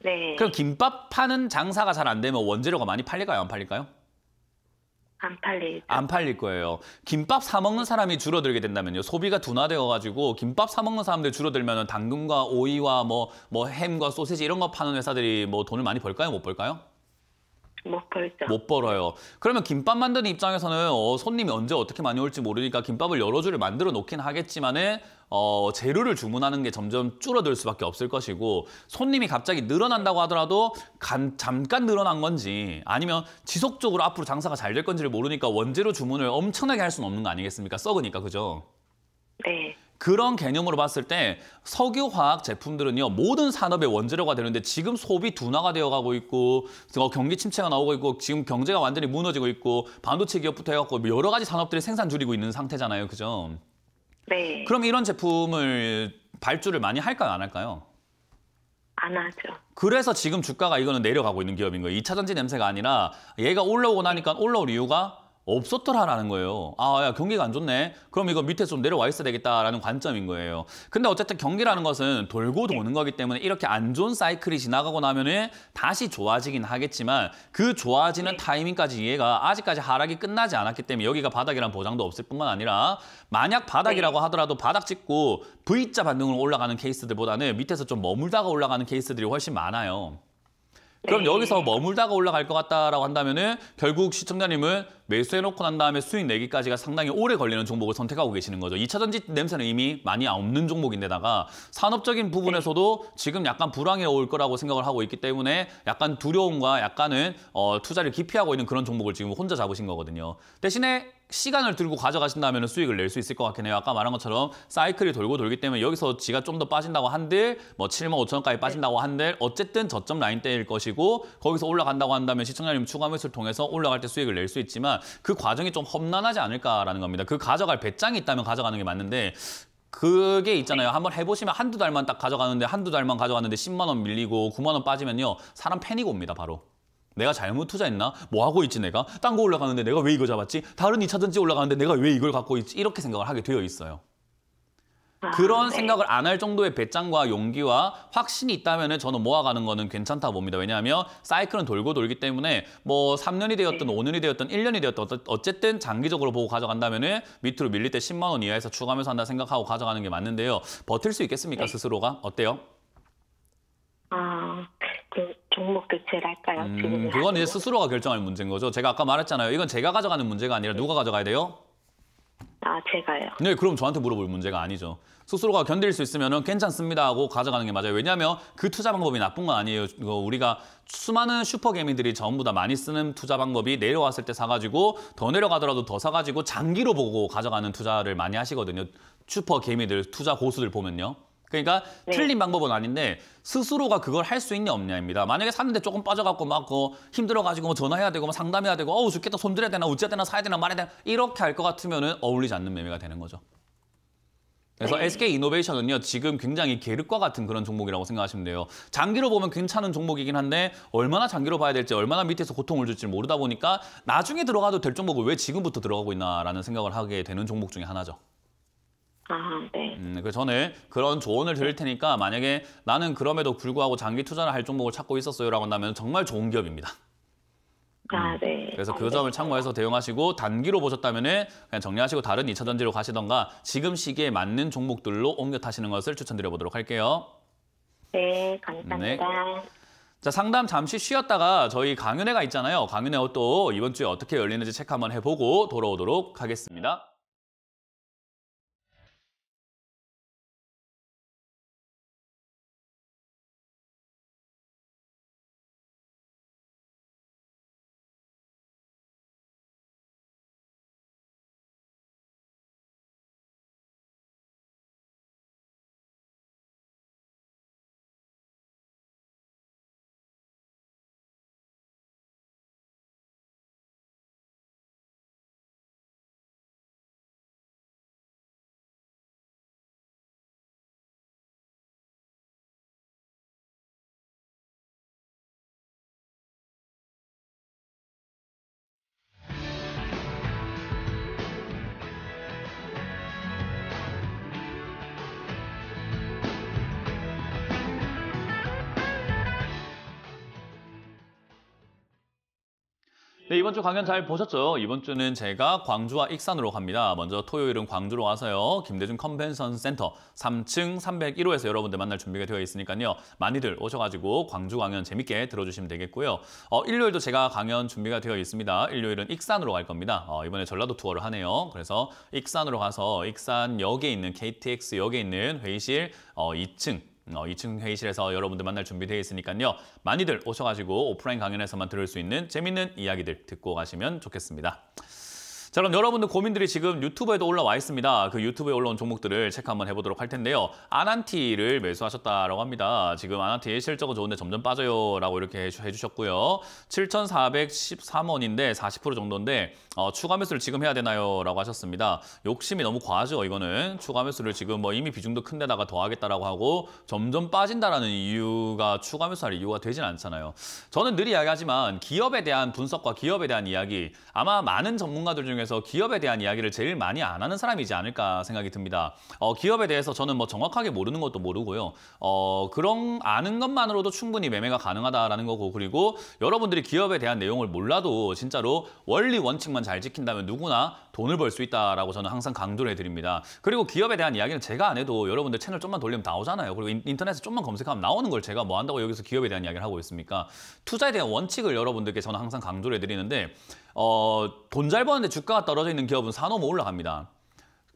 네. 그럼 김밥 파는 장사가 잘 안 되면 원재료가 많이 팔릴까요? 안 팔릴까요? 안 팔릴 안 팔릴 거예요. 김밥 사 먹는 사람이 줄어들게 된다면요. 소비가 둔화되어 가지고 김밥 사 먹는 사람들 줄어들면 은 당근과 오이와 뭐뭐 뭐 햄과 소시지 이런 거 파는 회사들이 뭐 돈을 많이 벌까요? 못 벌까요? 못 벌죠. 못 벌어요. 그러면 김밥 만드는 입장에서는 어, 손님이 언제 어떻게 많이 올지 모르니까 김밥을 여러 줄을 만들어 놓긴 하겠지만은 어, 재료를 주문하는 게 점점 줄어들 수밖에 없을 것이고 손님이 갑자기 늘어난다고 하더라도 간, 잠깐 늘어난 건지 아니면 지속적으로 앞으로 장사가 잘 될 건지를 모르니까 원재료 주문을 엄청나게 할 수는 없는 거 아니겠습니까? 썩으니까 그죠? 네. 그런 개념으로 봤을 때 석유화학 제품들은요 모든 산업의 원재료가 되는데 지금 소비 둔화가 되어가고 있고 어, 경기 침체가 나오고 있고 지금 경제가 완전히 무너지고 있고 반도체 기업부터 해갖고 여러 가지 산업들이 생산 줄이고 있는 상태잖아요, 그죠? 네. 그럼 이런 제품을 발주를 많이 할까요, 안 할까요? 안 하죠. 그래서 지금 주가가 이거는 내려가고 있는 기업인 거예요. 이차 전지 냄새가 아니라 얘가 올라오고 나니까 올라올 이유가 없었더라라는 거예요. 아, 야, 경기가 안 좋네. 그럼 이거 밑에 좀 내려와 있어야 되겠다라는 관점인 거예요. 근데 어쨌든 경기라는 것은 돌고 도는 거기 때문에 이렇게 안 좋은 사이클이 지나가고 나면은 다시 좋아지긴 하겠지만 그 좋아지는 네. 타이밍까지 이해가 아직까지 하락이 끝나지 않았기 때문에 여기가 바닥이란 보장도 없을 뿐만 아니라 만약 바닥이라고 네. 하더라도 바닥 찍고 V자 반등으로 올라가는 케이스들보다는 밑에서 좀 머물다가 올라가는 케이스들이 훨씬 많아요. 그럼 네. 여기서 머물다가 올라갈 것 같다라고 한다면은 결국 시청자님은 매수해놓고 난 다음에 수익 내기까지가 상당히 오래 걸리는 종목을 선택하고 계시는 거죠. 이차 전지 냄새는 이미 많이 없는 종목인데다가 산업적인 부분에서도 지금 약간 불황에 올 거라고 생각을 하고 있기 때문에 약간 두려움과 약간은 어, 투자를 기피하고 있는 그런 종목을 지금 혼자 잡으신 거거든요. 대신에 시간을 들고 가져가신다면 수익을 낼 수 있을 것 같긴 해요. 아까 말한 것처럼 사이클이 돌고 돌기 때문에 여기서 지가 좀 더 빠진다고 한들 뭐 7만 5천원까지 빠진다고 한들 어쨌든 저점 라인대일 것이고 거기서 올라간다고 한다면 시청자님 추가 매수를 통해서 올라갈 때 수익을 낼 수 있지만 그 과정이 좀 험난하지 않을까라는 겁니다. 그 가져갈 배짱이 있다면 가져가는 게 맞는데 그게 있잖아요. 한번 해보시면 한두 달만 딱 가져가는데 한두 달만 가져가는데 10만 원 밀리고 9만 원 빠지면요. 사람 팬이고 옵니다, 바로. 내가 잘못 투자했나? 뭐 하고 있지 내가? 딴 거 올라가는데 내가 왜 이거 잡았지? 다른 이차전지 올라가는데 내가 왜 이걸 갖고 있지? 이렇게 생각을 하게 되어 있어요. 아, 그런 네. 생각을 안 할 정도의 배짱과 용기와 확신이 있다면 저는 모아가는 거는 괜찮다 봅니다. 왜냐하면 사이클은 돌고 돌기 때문에 뭐 3년이 되었든 네. 5년이 되었든 1년이 되었든 어쨌든 장기적으로 보고 가져간다면 은 밑으로 밀릴 때 10만 원 이하에서 추가하면서 한다 생각하고 가져가는 게 맞는데요. 버틸 수 있겠습니까? 네. 스스로가? 어때요? 아, 그... 종목 교체랄까요? 음, 그건 이제 스스로가 결정할 문제인 거죠. 제가 아까 말했잖아요. 이건 제가 가져가는 문제가 아니라 누가 가져가야 돼요? 아, 제가요. 네, 그럼 저한테 물어볼 문제가 아니죠. 스스로가 견딜 수 있으면 괜찮습니다 하고 가져가는 게 맞아요. 왜냐하면 그 투자 방법이 나쁜 건 아니에요. 우리가 수많은 슈퍼개미들이 전부 다 많이 쓰는 투자 방법이 내려왔을 때 사가지고 더 내려가더라도 더 사가지고 장기로 보고 가져가는 투자를 많이 하시거든요. 슈퍼개미들, 투자 고수들 보면요. 그러니까 네. 틀린 방법은 아닌데 스스로가 그걸 할 수 있냐 없냐입니다. 만약에 샀는데 조금 빠져갖고 막그 뭐 힘들어가지고 뭐 전화해야 되고 뭐 상담해야 되고 어우 죽겠다 손들어야 되나 어찌해야 되나 사야 되나 말아야 되나 이렇게 할 것같으면 어울리지 않는 매매가 되는 거죠. 그래서 SK 네. 이노베이션은요 지금 굉장히 계륵과 같은 그런 종목이라고 생각하시면 돼요. 장기로 보면 괜찮은 종목이긴 한데 얼마나 장기로 봐야 될지 얼마나 밑에서 고통을 줄지 모르다 보니까 나중에 들어가도 될 종목을 왜 지금부터 들어가고 있나라는 생각을 하게 되는 종목 중에 하나죠. 아, 네. 음, 그 저는 그런 조언을 드릴 테니까 만약에 나는 그럼에도 불구하고 장기 투자를 할 종목을 찾고 있었어요라고 한다면 정말 좋은 기업입니다. 아, 음, 네. 그래서 그 점을 참고해서 대응하시고 단기로 보셨다면 은 그냥 정리하시고 다른 2차 전지로 가시던가 지금 시기에 맞는 종목들로 옮겨 타시는 것을 추천드려 보도록 할게요. 네, 음, 감사합니다. 네. 자, 상담 잠시 쉬었다가 저희 강연회가 있잖아요. 강연회 또 이번 주에 어떻게 열리는지 체크 한번 해보고 돌아오도록 하겠습니다. 네, 이번 주 강연 잘 보셨죠? 이번 주는 제가 광주와 익산으로 갑니다. 먼저 토요일은 광주로 와서요. 김대중 컨벤션 센터 3층 301호에서 여러분들 만날 준비가 되어 있으니까요. 많이들 오셔가지고 광주 강연 재밌게 들어주시면 되겠고요. 어, 일요일도 제가 강연 준비가 되어 있습니다. 일요일은 익산으로 갈 겁니다. 어, 이번에 전라도 투어를 하네요. 그래서 익산으로 가서 익산역에 있는 KTX역에 있는 회의실 어, 2층 2층 어, 회의실에서 여러분들 만날 준비되어 있으니까요. 많이들 오셔가지고 오프라인 강연에서만 들을 수 있는 재밌는 이야기들 듣고 가시면 좋겠습니다. 자 그럼 여러분들 고민들이 지금 유튜브에도 올라와 있습니다. 그 유튜브에 올라온 종목들을 체크 한번 해보도록 할 텐데요. 아난티를 매수하셨다라고 합니다. 지금 아난티 실적은 좋은데 점점 빠져요 라고 이렇게 해주셨고요. 7,413원인데 40% 정도인데 어, 추가 매수를 지금 해야 되나요? 라고 하셨습니다. 욕심이 너무 과하죠, 이거는. 추가 매수를 지금 뭐 이미 비중도 큰데다가 더하겠다라고 하고 점점 빠진다라는 이유가 추가 매수할 이유가 되진 않잖아요. 저는 늘 이야기하지만 기업에 대한 분석과 기업에 대한 이야기 아마 많은 전문가들 중에서 기업에 대한 이야기를 제일 많이 안 하는 사람이지 않을까 생각이 듭니다. 어, 기업에 대해서 저는 뭐 정확하게 모르는 것도 모르고요. 어, 그런 아는 것만으로도 충분히 매매가 가능하다라는 거고 그리고 여러분들이 기업에 대한 내용을 몰라도 진짜로 원리 원칙만 법만 잘 지킨다면 누구나 돈을 벌 수 있다라고 저는 항상 강조를 해드립니다. 그리고 기업에 대한 이야기는 제가 안 해도 여러분들 채널 좀만 돌리면 나오잖아요. 그리고 인터넷에 좀만 검색하면 나오는 걸 제가 뭐 한다고 여기서 기업에 대한 이야기를 하고 있습니까? 투자에 대한 원칙을 여러분들께 저는 항상 강조를 해드리는데 어, 돈잘 버는데 주가가 떨어져 있는 기업은 산업 올라갑니다.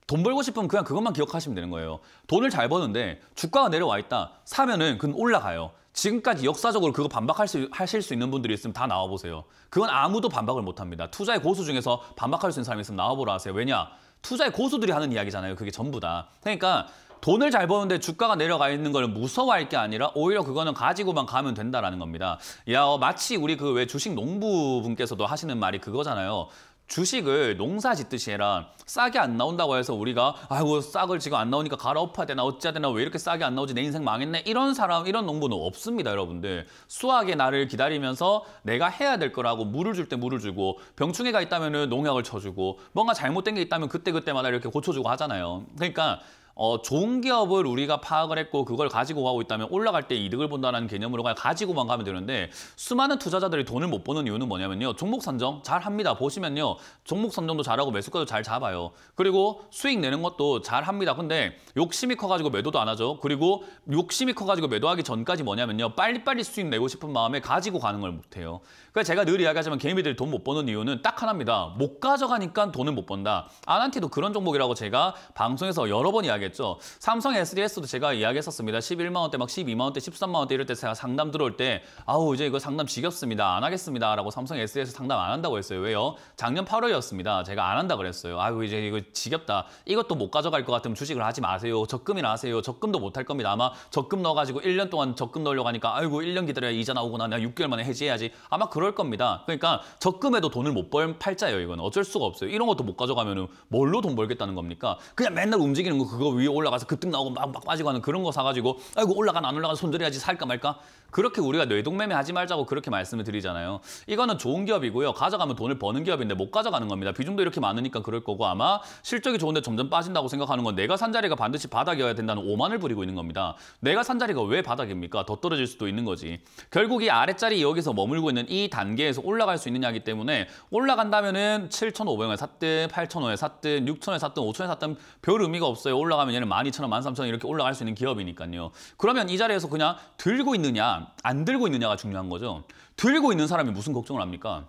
돈 벌고 싶으면 그냥 그것만 기억하시면 되는 거예요. 돈을 잘 버는데 주가가 내려와 있다. 사면은 그건 올라가요. 지금까지 역사적으로 그거 반박할 수, 하실 수 있는 분들이 있으면 다 나와보세요. 그건 아무도 반박을 못합니다. 투자의 고수 중에서 반박할 수 있는 사람이 있으면 나와보라 하세요. 왜냐? 투자의 고수들이 하는 이야기잖아요. 그게 전부 다. 그러니까 돈을 잘 버는데 주가가 내려가 있는 걸 무서워할 게 아니라 오히려 그거는 가지고만 가면 된다라는 겁니다. 야 마치 우리 그 왜 주식 농부분께서도 하시는 말이 그거잖아요. 주식을 농사 짓듯이 해라. 싸게 안 나온다고 해서 우리가 아이고 싹을 지금 안 나오니까 갈아엎어야 되나 어찌해야 되나 왜 이렇게 싸게 안 나오지 내 인생 망했네 이런 사람 이런 농부는 없습니다 여러분들. 수확의 날을 기다리면서 내가 해야 될 거라고 물을 줄 때 물을 주고 병충해가 있다면 농약을 쳐주고 뭔가 잘못된 게 있다면 그때그때마다 이렇게 고쳐주고 하잖아요. 그러니까 어, 좋은 기업을 우리가 파악을 했고 그걸 가지고 가고 있다면 올라갈 때 이득을 본다는 개념으로 그 가지고만 가면 되는데 수많은 투자자들이 돈을 못 버는 이유는 뭐냐면요. 종목 선정 잘 합니다. 보시면요. 종목 선정도 잘하고 매수가도 잘 잡아요. 그리고 수익 내는 것도 잘 합니다. 근데 욕심이 커가지고 매도도 안 하죠. 그리고 욕심이 커가지고 매도하기 전까지 뭐냐면요. 빨리빨리 수익 내고 싶은 마음에 가지고 가는 걸 못해요. 그러니 제가 늘 이야기하지만 개미들이 돈 못 버는 이유는 딱 하나입니다. 못 가져가니까 돈을 못 번다. 아난티도 그런 종목이라고 제가 방송에서 여러 번 이야기했어요. 나겠죠 삼성 SDS도 제가 이야기했었습니다. 11만 원대, 막 12만 원대, 13만 원대 이럴 때 제가 상담 들어올 때 아우 이제 이거 상담 지겹습니다. 안 하겠습니다라고 삼성 SDS 상담 안 한다고 했어요. 왜요? 작년 8월이었습니다. 제가 안 한다 그랬어요. 아우 이제 이거 지겹다. 이것도 못 가져갈 것 같으면 주식을 하지 마세요. 적금이나 하세요. 적금도 못 할 겁니다. 아마 적금 넣어가지고 1년 동안 적금 넣으려고 하니까 아이고 1년 기다려야 이자 나오고 나나 6개월 만에 해지해야지. 아마 그럴 겁니다. 그러니까 적금에도 돈을 못 벌 팔자예요. 이건 어쩔 수가 없어요. 이런 것도 못 가져가면 뭘로 돈 벌겠다는 겁니까? 그냥 맨날 움직이는 거 그거 위에 올라가서 급등 나오고 막, 막 빠지고 하는 그런 거 사가지고 아이고 올라가나 안 올라가나 손절해야지 살까 말까 그렇게 우리가 뇌동매매 하지 말자고 그렇게 말씀을 드리잖아요. 이거는 좋은 기업이고요. 가져가면 돈을 버는 기업인데 못 가져가는 겁니다. 비중도 이렇게 많으니까 그럴 거고 아마 실적이 좋은데 점점 빠진다고 생각하는 건 내가 산 자리가 반드시 바닥이어야 된다는 오만을 부리고 있는 겁니다. 내가 산 자리가 왜 바닥입니까? 더 떨어질 수도 있는 거지. 결국 이 아랫자리 여기서 머물고 있는 이 단계에서 올라갈 수 있느냐기 때문에 올라간다면은 7,500원에 샀든 8,000원에 샀든 6,000원에 샀든 5,000원에 샀든 별 의미가 없어요. 올라가면 올라가면 얘는 12,000원, 13,000원 이렇게 올라갈 수 있는 기업이니까요. 그러면 이 자리에서 그냥 들고 있느냐 안 들고 있느냐가 중요한 거죠. 들고 있는 사람이 무슨 걱정을 합니까?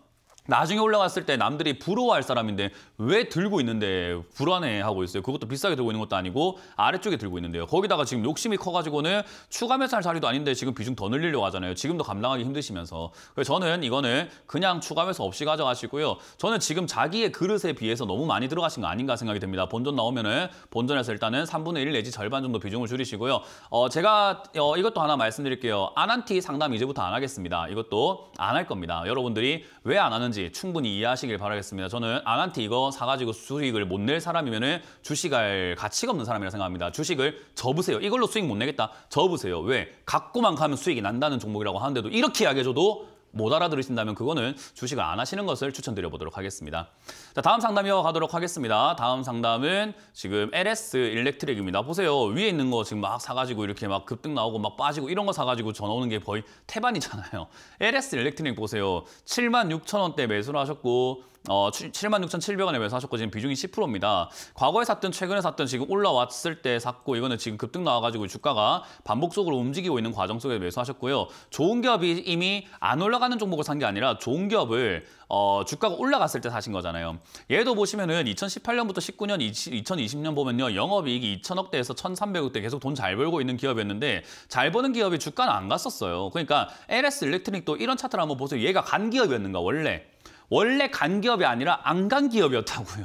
나중에 올라갔을 때 남들이 부러워할 사람인데 왜 들고 있는데 불안해하고 있어요. 그것도 비싸게 들고 있는 것도 아니고 아래쪽에 들고 있는데요. 거기다가 지금 욕심이 커가지고는 추가 매수할 자리도 아닌데 지금 비중 더 늘리려고 하잖아요. 지금도 감당하기 힘드시면서. 그래서 저는 이거는 그냥 추가 매수 없이 가져가시고요. 저는 지금 자기의 그릇에 비해서 너무 많이 들어가신 거 아닌가 생각이 됩니다 본전 나오면은 본전에서 일단은 3분의 1 내지 절반 정도 비중을 줄이시고요. 어, 제가 어, 이것도 하나 말씀드릴게요. 아난티 상담 이제부터 안 하겠습니다. 이것도 안 할 겁니다. 여러분들이 왜 안 하는지 건지 충분히 이해하시길 바라겠습니다. 저는 아한테 이거 사가지고 수익을 못 낼 사람이면 주식할 가치가 없는 사람이라 생각합니다. 주식을 접으세요. 이걸로 수익 못 내겠다. 접으세요. 왜? 갖고만 가면 수익이 난다는 종목이라고 하는데도 이렇게 이야기해줘도 못 알아들으신다면 그거는 주식을 안 하시는 것을 추천드려 보도록 하겠습니다. 자, 다음 상담이어 가도록 하겠습니다. 다음 상담은 지금 LS 일렉트릭입니다. 보세요. 위에 있는 거 지금 막 사가지고 이렇게 막 급등 나오고 막 빠지고 이런 거 사가지고 전화 오는 게 거의 태반이잖아요. LS 일렉트릭 보세요. 7 6 0 0 0 원대 매수를 하셨고 어, 76,700원에 매수하셨고 지금 비중이 10%입니다. 과거에 샀든 최근에 샀든 지금 올라왔을 때 샀고 이거는 지금 급등 나와가지고 주가가 반복적으로 움직이고 있는 과정 속에 매수하셨고요. 좋은 기업이 이미 안 올라가는 종목을 산 게 아니라 좋은 기업을 어, 주가가 올라갔을 때 사신 거잖아요. 얘도 보시면은 2018년부터 19년, 20, 2020년 보면요. 영업이익이 2천억대에서 1,300억대 계속 돈 잘 벌고 있는 기업이었는데 잘 버는 기업이 주가는 안 갔었어요. 그러니까 LS 일렉트릭도 이런 차트를 한번 보세요. 얘가 간 기업이었는가 원래. 원래 간 기업이 아니라 안 간 기업이었다고요.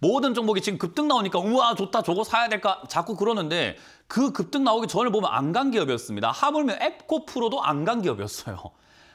모든 종목이 지금 급등 나오니까 우와 좋다 저거 사야 될까 자꾸 그러는데 그 급등 나오기 전에 보면 안 간 기업이었습니다. 하물며 앱코프로도 안 간 기업이었어요.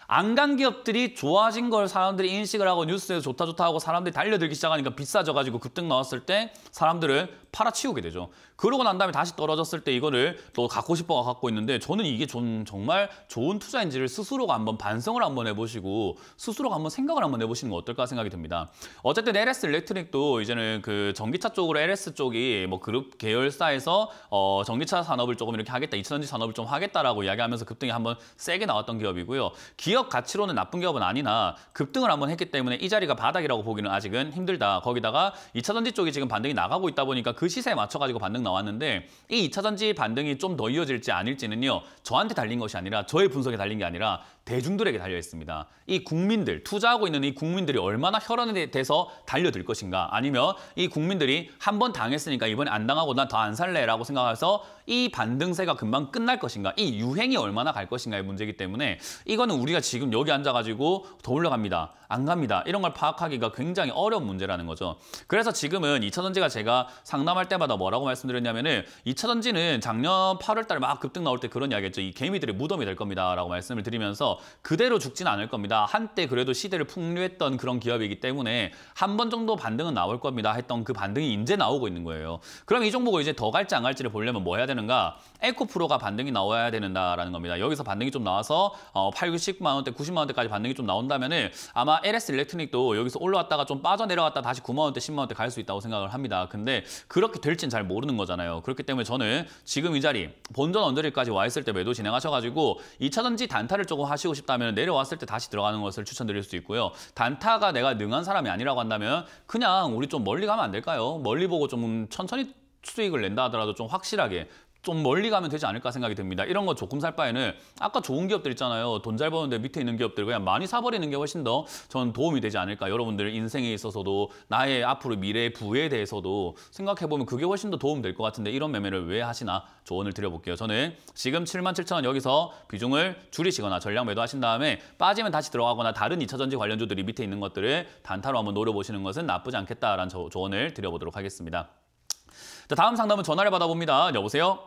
안 간 기업들이 좋아진 걸 사람들이 인식을 하고 뉴스에서 좋다 좋다 하고 사람들이 달려들기 시작하니까 비싸져가지고 급등 나왔을 때사람들을 팔아치우게 되죠. 그러고 난 다음에 다시 떨어졌을 때 이거를 또 갖고 싶어 갖고 있는데 저는 이게 좀 정말 좋은 투자인지를 스스로가 한번 반성을 한번 해보시고 스스로가 한번 생각을 한번 해보시는 건 어떨까 생각이 듭니다. 어쨌든 LS 일렉트릭도 이제는 그 전기차 쪽으로 LS 쪽이 뭐 그룹 계열사에서 어 전기차 산업을 조금 이렇게 하겠다, 2차전지 산업을 좀 하겠다라고 이야기하면서 급등이 한번 세게 나왔던 기업이고요. 기업 가치로는 나쁜 기업은 아니나 급등을 한번 했기 때문에 이 자리가 바닥이라고 보기는 아직은 힘들다. 거기다가 2차전지 쪽이 지금 반등이 나가고 있다 보니까 그그 시세에 맞춰가지고 반등 나왔는데 이 2차 전지 반등이 좀 더 이어질지 아닐지는요. 저한테 달린 것이 아니라 저의 분석에 달린 게 아니라 대중들에게 달려 있습니다. 이 국민들, 투자하고 있는 이 국민들이 얼마나 혈안에 대해서 달려들 것인가 아니면 이 국민들이 한번 당했으니까 이번에 안 당하고 난 더 안 살래라고 생각해서 이 반등세가 금방 끝날 것인가, 이 유행이 얼마나 갈 것인가의 문제이기 때문에 이거는 우리가 지금 여기 앉아가지고 더 올라갑니다, 안 갑니다 이런 걸 파악하기가 굉장히 어려운 문제라는 거죠. 그래서 지금은 2차전지가 제가 상담할 때마다 뭐라고 말씀드렸냐면은 2차전지는 작년 8월 달에 막 급등 나올 때 그런 이야기했죠. 이 개미들의 무덤이 될 겁니다라고 말씀을 드리면서 그대로 죽진 않을 겁니다. 한때 그래도 시대를 풍류했던 그런 기업이기 때문에 한 번 정도 반등은 나올 겁니다 했던 그 반등이 이제 나오고 있는 거예요. 그럼 이 종목을 이제 더 갈지 안 갈지를 보려면 뭐 해야 되는 되는가? 에코프로가 반등이 나와야 되는다라는 겁니다. 여기서 반등이 좀 나와서 어, 80만 원대, 90만 원대까지 반등이 좀 나온다면 은 아마 LS 일렉트닉도 여기서 올라왔다가 좀 빠져내려왔다 다시 9만 원대, 10만 원대 갈 수 있다고 생각을 합니다. 근데 그렇게 될진 잘 모르는 거잖아요. 그렇기 때문에 저는 지금 이 자리 본전 언저리까지 와 있을 때 매도 진행하셔가지고 2차전지 단타를 조금 하시고 싶다면 내려왔을 때 다시 들어가는 것을 추천드릴 수 있고요. 단타가 내가 능한 사람이 아니라고 한다면 그냥 우리 좀 멀리 가면 안 될까요? 멀리 보고 좀 천천히 수익을 낸다 하더라도 좀 확실하게 좀 멀리 가면 되지 않을까 생각이 듭니다. 이런 거 조금 살 바에는 아까 좋은 기업들 있잖아요. 돈 잘 버는데 밑에 있는 기업들 그냥 많이 사버리는 게 훨씬 더 전 도움이 되지 않을까. 여러분들 인생에 있어서도 나의 앞으로 미래의 부에 대해서도 생각해보면 그게 훨씬 더 도움될 것 같은데 이런 매매를 왜 하시나 조언을 드려볼게요. 저는 지금 7 7 0 0 0원 여기서 비중을 줄이시거나 전량 매도하신 다음에 빠지면 다시 들어가거나 다른 2차전지 관련주들이 밑에 있는 것들을 단타로 한번 노려보시는 것은 나쁘지 않겠다라는 조언을 드려보도록 하겠습니다. 자, 다음 상담은 전화를 받아봅니다. 여보세요?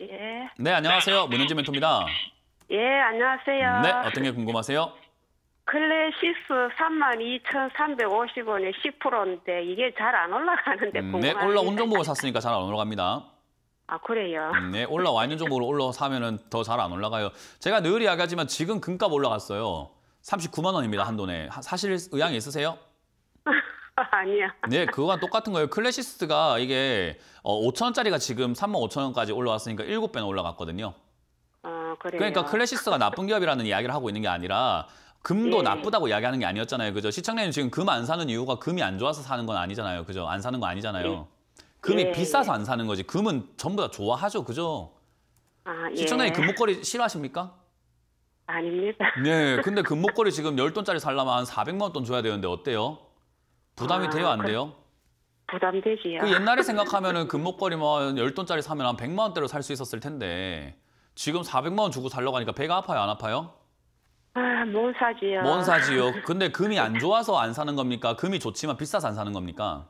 예. 네, 안녕하세요. 문현지 멘토입니다. 예, 안녕하세요. 네, 어떤 게 궁금하세요? 클래시스 32,350원에 10%인데 이게 잘 안 올라가는데 궁금합니 음, 네, 올라온 정보가 샀으니까 잘 안 올라갑니다. 아, 그래요? 음, 네, 올라와 있는 정보로 올라사면더 잘 안 올라가요. 제가 늘 이야기하지만 지금 금값 올라갔어요. 39만 원입니다, 한돈에. 사실 의향이 있으세요? 아니야. 네, 그거랑 똑같은 거예요. 클래시스트가 이게 어, 5천 원짜리가 지금 3만 5천 원까지 올라왔으니까 7배나 올라갔거든요. 아, 그래요. 그러니까 클래시스가 나쁜 기업이라는 이야기를 하고 있는 게 아니라 금도 예. 나쁘다고 이야기하는 게 아니었잖아요. 그죠? 시청자님 지금 금 안 사는 이유가 금이 안 좋아서 사는 건 아니잖아요. 그죠? 안 사는 거 아니잖아요. 예. 금이 예. 비싸서 예. 안 사는 거지. 금은 전부 다 좋아하죠. 그죠? 아, 예. 시청자님 금목걸이 싫어하십니까? 아닙니다. 네, 근데 금목걸이 지금 1 0돈짜리 살려면 한 400만 원 돈 줘야 되는데 어때요? 부담이 아, 돼요, 안 그, 돼요? 부담되지요. 그 옛날에 생각하면 금목걸이만 그 0돈짜리 사면 한 100만 원대로 살 수 있었을 텐데 지금 400만 원 주고 살려고 하니까 배가 아파요, 안 아파요? 아, 뭔 사지요. 뭔 사지요. 근데 금이 안 좋아서 안 사는 겁니까? 금이 좋지만 비싸서 안 사는 겁니까?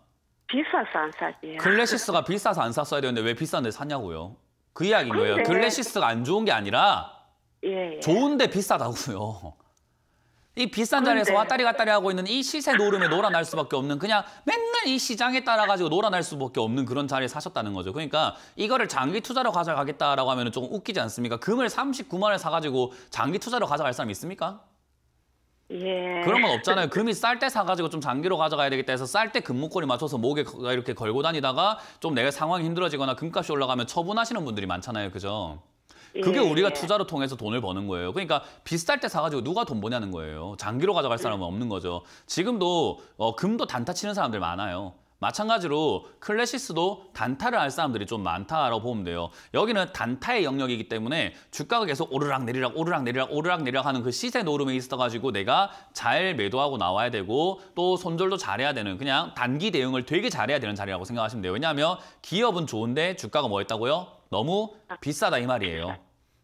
비싸서 안 사지요. 글래시스가 비싸서 안 샀어야 되는데 왜 비싼데 사냐고요그 이야기인 근데... 거예요. 글래시스가 안 좋은 게 아니라 예, 예. 좋은데 비싸다고요. 이 비싼 자리에서 왔다리 갔다리 하고 있는 이 시세 노름에 놀아날 수밖에 없는 그냥 맨날 이 시장에 따라 가지고 놀아날 수밖에 없는 그런 자리에 사셨다는 거죠. 그러니까 이거를 장기 투자로 가져가겠다라고 하면 조금 웃기지 않습니까? 금을 39만 원에 사가지고 장기 투자로 가져갈 사람 있습니까? 예. 그런 건 없잖아요. 금이 쌀 때 사가지고 좀 장기로 가져가야 되겠다 해서 쌀 때 금목걸이 맞춰서 목에 이렇게 걸고 다니다가 좀 내가 상황이 힘들어지거나 금값이 올라가면 처분하시는 분들이 많잖아요. 그죠? 그게 예, 우리가 예. 투자로 통해서 돈을 버는 거예요. 그러니까 비쌀 때 사가지고 누가 돈 버냐는 거예요. 장기로 가져갈 사람은 없는 거죠. 지금도 어, 금도 단타 치는 사람들 많아요. 마찬가지로 클래시스도 단타를 할 사람들이 좀 많다라고 보면 돼요. 여기는 단타의 영역이기 때문에 주가가 계속 오르락 내리락 오르락 내리락 오르락 내리락 하는 그 시세 노름에 있어가지고 내가 잘 매도하고 나와야 되고 또 손절도 잘해야 되는 그냥 단기 대응을 되게 잘해야 되는 자리라고 생각하시면 돼요. 왜냐하면 기업은 좋은데 주가가 뭐 했다고요? 너무 비싸다 이 말이에요.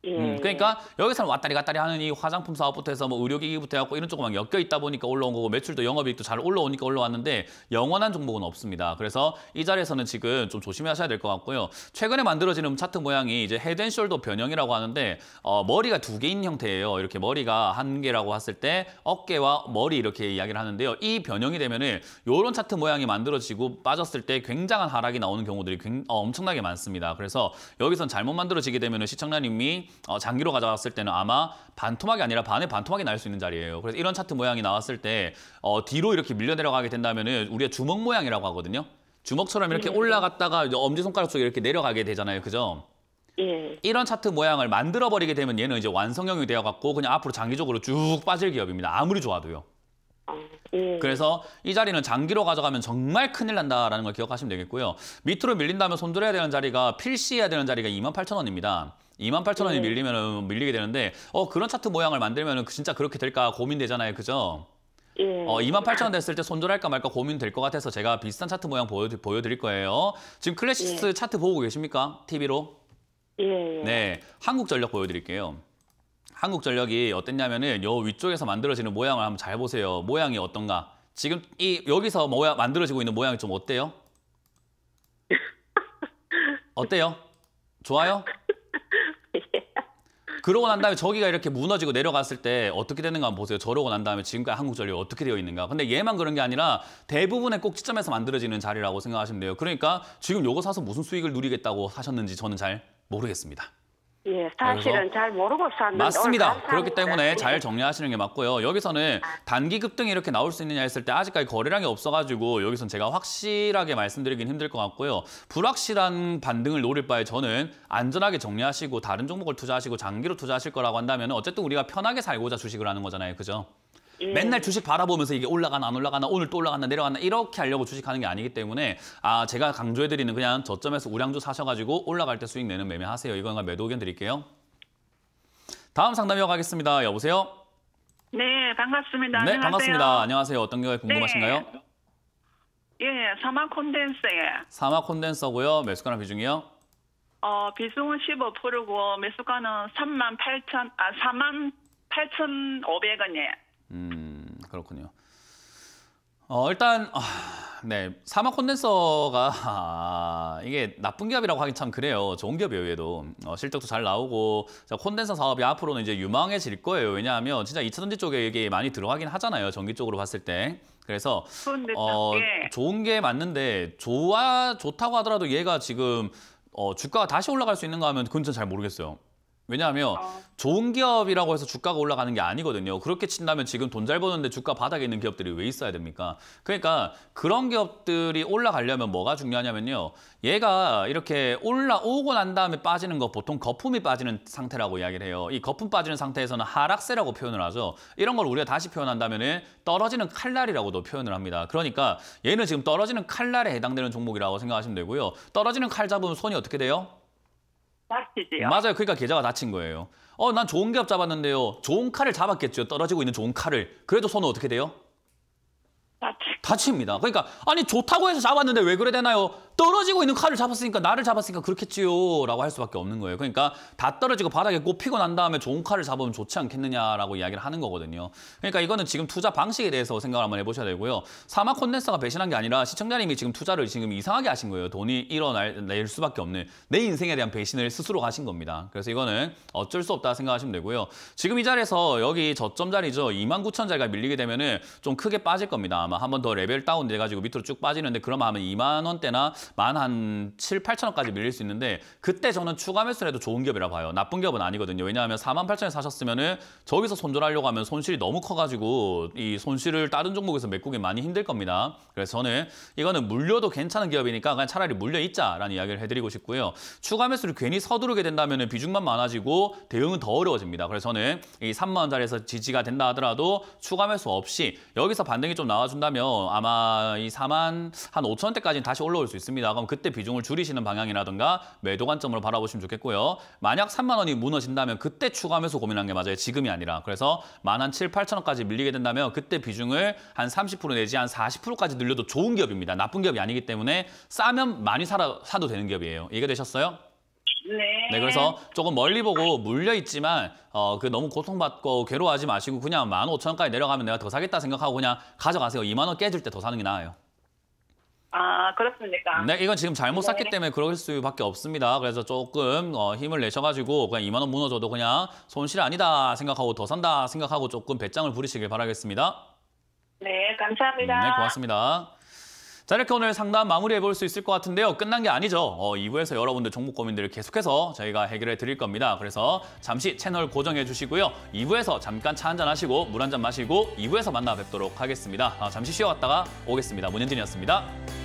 예. 음, 그러니까 여기서는 왔다리 갔다리 하는 이 화장품 사업부터 해서 뭐 의료기기부터 해갖고 이런 쪽으막 엮여 있다 보니까 올라온 거고 매출도 영업이익도 잘 올라오니까 올라왔는데 영원한 종목은 없습니다. 그래서 이 자리에서는 지금 좀 조심하셔야 될 것 같고요. 최근에 만들어지는 차트 모양이 이제 헤드앤숄더 변형이라고 하는데 어, 머리가 두 개인 형태예요. 이렇게 머리가 한 개라고 했을 때 어깨와 머리 이렇게 이야기를 하는데요. 이 변형이 되면은 이런 차트 모양이 만들어지고 빠졌을 때 굉장한 하락이 나오는 경우들이 굉장히, 어, 엄청나게 많습니다. 그래서 여기선 잘못 만들어지게 되면은 시청자님이 어, 장기로 가져왔을 때는 아마 반토막이 아니라 반의 반토막이 날 수 있는 자리예요. 그래서 이런 차트 모양이 나왔을 때 어, 뒤로 이렇게 밀려 내려가게 된다면은 우리가 주먹 모양이라고 하거든요. 주먹처럼 이렇게 네. 올라갔다가 엄지손가락 쪽에 이렇게 내려가게 되잖아요. 그죠? 예. 이런 차트 모양을 만들어 버리게 되면 얘는 이제 완성형이 되어 갖고 그냥 앞으로 장기적으로 쭉 빠질 기업입니다. 아무리 좋아도요. 아, 예. 그래서 이 자리는 장기로 가져가면 정말 큰일 난다라는 걸 기억하시면 되겠고요. 밑으로 밀린다면 손들어야 되는 자리가 필시해야 되는 자리가 28,000원입니다. 28,000원이 밀리면 밀리게 되는데 어 그런 차트 모양을 만들면 그 진짜 그렇게 될까 고민되잖아요. 그죠? 예. 어, 28,000원 됐을 때 손절할까 말까 고민될 것 같아서 제가 비슷한 차트 모양 보여, 드릴 거예요. 지금 클래식스 예. 차트 보고 계십니까? TV로? 예, 예, 네, 한국전력 보여드릴게요. 한국전력이 어땠냐면은 요 위쪽에서 만들어지는 모양을 한번 잘 보세요. 모양이 어떤가? 지금 이 여기서 모양, 만들어지고 있는 모양이 좀 어때요? 어때요? 좋아요? 그러고 난 다음에 저기가 이렇게 무너지고 내려갔을 때 어떻게 되는가 한번 보세요. 저러고 난 다음에 지금까지 한국 전력이 어떻게 되어 있는가. 근데 얘만 그런 게 아니라 대부분의 꼭지점에서 만들어지는 자리라고 생각하시면 돼요. 그러니까 지금 요거 사서 무슨 수익을 누리겠다고 하셨는지 저는 잘 모르겠습니다. 예, 사실은 잘 모르고 샀는데 맞습니다. 그렇기 때문에 잘 정리하시는 게 맞고요. 여기서는 단기 급등이 이렇게 나올 수 있느냐 했을 때 아직까지 거래량이 없어가지고 여기서는 제가 확실하게 말씀드리긴 힘들 것 같고요. 불확실한 반등을 노릴 바에 저는 안전하게 정리하시고 다른 종목을 투자하시고 장기로 투자하실 거라고 한다면 어쨌든 우리가 편하게 살고자 주식을 하는 거잖아요. 그죠? 음. 맨날 주식 바라보면서 이게 올라가나 안 올라가나 오늘 또 올라가나 내려가나 이렇게 하려고 주식하는 게 아니기 때문에 아 제가 강조해드리는 그냥 저점에서 우량주 사셔가지고 올라갈 때 수익 내는 매매 하세요. 이건 매도 의견 드릴게요. 다음 상담 이어가겠습니다. 여보세요? 네, 반갑습니다. 네, 안녕하세요. 반갑습니다. 안녕하세요. 어떤 게 네. 궁금하신가요? 네. 예, 사마 콘덴서예요. 사마 콘덴서고요. 매수가랑 비중이요? 어, 비중은 15%고 매수가는 3만 8천 아 4만 8,500원이에요. 음, 그렇군요. 어, 일단 아, 네 사막 콘덴서가 아, 이게 나쁜 기업이라고 하긴 참 그래요. 좋은 기업이 외에도 어, 실적도 잘 나오고 자, 콘덴서 사업이 앞으로는 이제 유망해질 거예요. 왜냐하면 진짜 이차 전지 쪽에 이게 많이 들어가긴 하잖아요. 전기 쪽으로 봤을 때. 그래서 어, 예. 좋은 게 맞는데 좋아 좋다고 하더라도 얘가 지금 어, 주가가 다시 올라갈 수 있는가 하면 그건 잘 모르겠어요. 왜냐하면 어. 좋은 기업이라고 해서 주가가 올라가는 게 아니거든요. 그렇게 친다면 지금 돈 잘 버는데 주가 바닥에 있는 기업들이 왜 있어야 됩니까? 그러니까 그런 기업들이 올라가려면 뭐가 중요하냐면요. 얘가 이렇게 올라오고 난 다음에 빠지는 거 보통 거품이 빠지는 상태라고 이야기를 해요. 이 거품 빠지는 상태에서는 하락세라고 표현을 하죠. 이런 걸 우리가 다시 표현한다면 은 떨어지는 칼날이라고도 표현을 합니다. 그러니까 얘는 지금 떨어지는 칼날에 해당되는 종목이라고 생각하시면 되고요. 떨어지는 칼 잡으면 손이 어떻게 돼요? 닥치지요. 맞아요. 그러니까 계좌가 다친 거예요. 어, 난 좋은 기업 잡았는데요. 좋은 칼을 잡았겠죠. 떨어지고 있는 좋은 칼을. 그래도 손은 어떻게 돼요? 다칩니다. 그러니까 아니 좋다고 해서 잡았는데 왜 그래 되나요? 떨어지고 있는 칼을 잡았으니까 나를 잡았으니까 그렇겠지요 라고 할 수밖에 없는 거예요. 그러니까 다 떨어지고 바닥에 꼽히고 난 다음에 좋은 칼을 잡으면 좋지 않겠느냐라고 이야기를 하는 거거든요. 그러니까 이거는 지금 투자 방식에 대해서 생각을 한번 해보셔야 되고요. 사마 콘덴서가 배신한 게 아니라 시청자님이 지금 투자를 지금 이상하게 하신 거예요. 돈이 일어날 수밖에 없는 내 인생에 대한 배신을 스스로 하신 겁니다. 그래서 이거는 어쩔 수 없다 생각하시면 되고요. 지금 이 자리에서 여기 저점 자리죠. 2 9 0 0천 자리가 밀리게 되면 은좀 크게 빠질 겁니다. 아마 아마 뭐 한번 더 레벨 다운 돼가지고 밑으로 쭉 빠지는데 그러면 아마 2만 원대나 만 한 7, 8천 원까지 밀릴 수 있는데 그때 저는 추가 매수를 해도 좋은 기업이라 봐요. 나쁜 기업은 아니거든요. 왜냐하면 4만 8천에 사셨으면 은 저기서 손절하려고 하면 손실이 너무 커가지고 이 손실을 다른 종목에서 메꾸기 많이 힘들 겁니다. 그래서 저는 이거는 물려도 괜찮은 기업이니까 그냥 차라리 물려 있자라는 이야기를 해드리고 싶고요. 추가 매수를 괜히 서두르게 된다면 은 비중만 많아지고 대응은 더 어려워집니다. 그래서 저는 이 3만 원짜리에서 지지가 된다 하더라도 추가 매수 없이 여기서 반등이 좀 나와주 나와준다면 아마 이 4만 한 5천 원대까지는 다시 올라올 수 있습니다. 그럼 그때 비중을 줄이시는 방향이라든가 매도 관점으로 바라보시면 좋겠고요. 만약 3만 원이 무너진다면 그때 추가 하면서 고민한 게 맞아요. 지금이 아니라. 그래서 1 만한 7, 8천 원까지 밀리게 된다면 그때 비중을 한 30% 내지 한 40%까지 늘려도 좋은 기업입니다. 나쁜 기업이 아니기 때문에 싸면 많이 사 사도 되는 기업이에요. 이해가 되셨어요? 네. 네. 그래서 조금 멀리 보고 물려 있지만 어, 그 너무 고통받고 괴로워하지 마시고 그냥 만 오천 원까지 내려가면 내가 더 사겠다 생각하고 그냥 가져가세요. 이만원 깨질 때 더 사는 게 나아요. 아, 그렇습니까? 네, 이건 지금 잘못 네. 샀기 때문에 그럴 수밖에 없습니다. 그래서 조금 어, 힘을 내셔가지고 그냥 2만 원 무너져도 그냥 손실 아니다 생각하고 더 산다 생각하고 조금 배짱을 부리시길 바라겠습니다. 네, 감사합니다. 음, 네, 고맙습니다. 자 이렇게 오늘 상담 마무리해 볼 수 있을 것 같은데요. 끝난 게 아니죠. 어, 2부에서 여러분들 종목 고민들을 계속해서 저희가 해결해 드릴 겁니다. 그래서 잠시 채널 고정해 주시고요. 2부에서 잠깐 차 한잔 하시고 물 한잔 마시고 2부에서 만나 뵙도록 하겠습니다. 아, 잠시 쉬어갔다가 오겠습니다. 문현진이었습니다.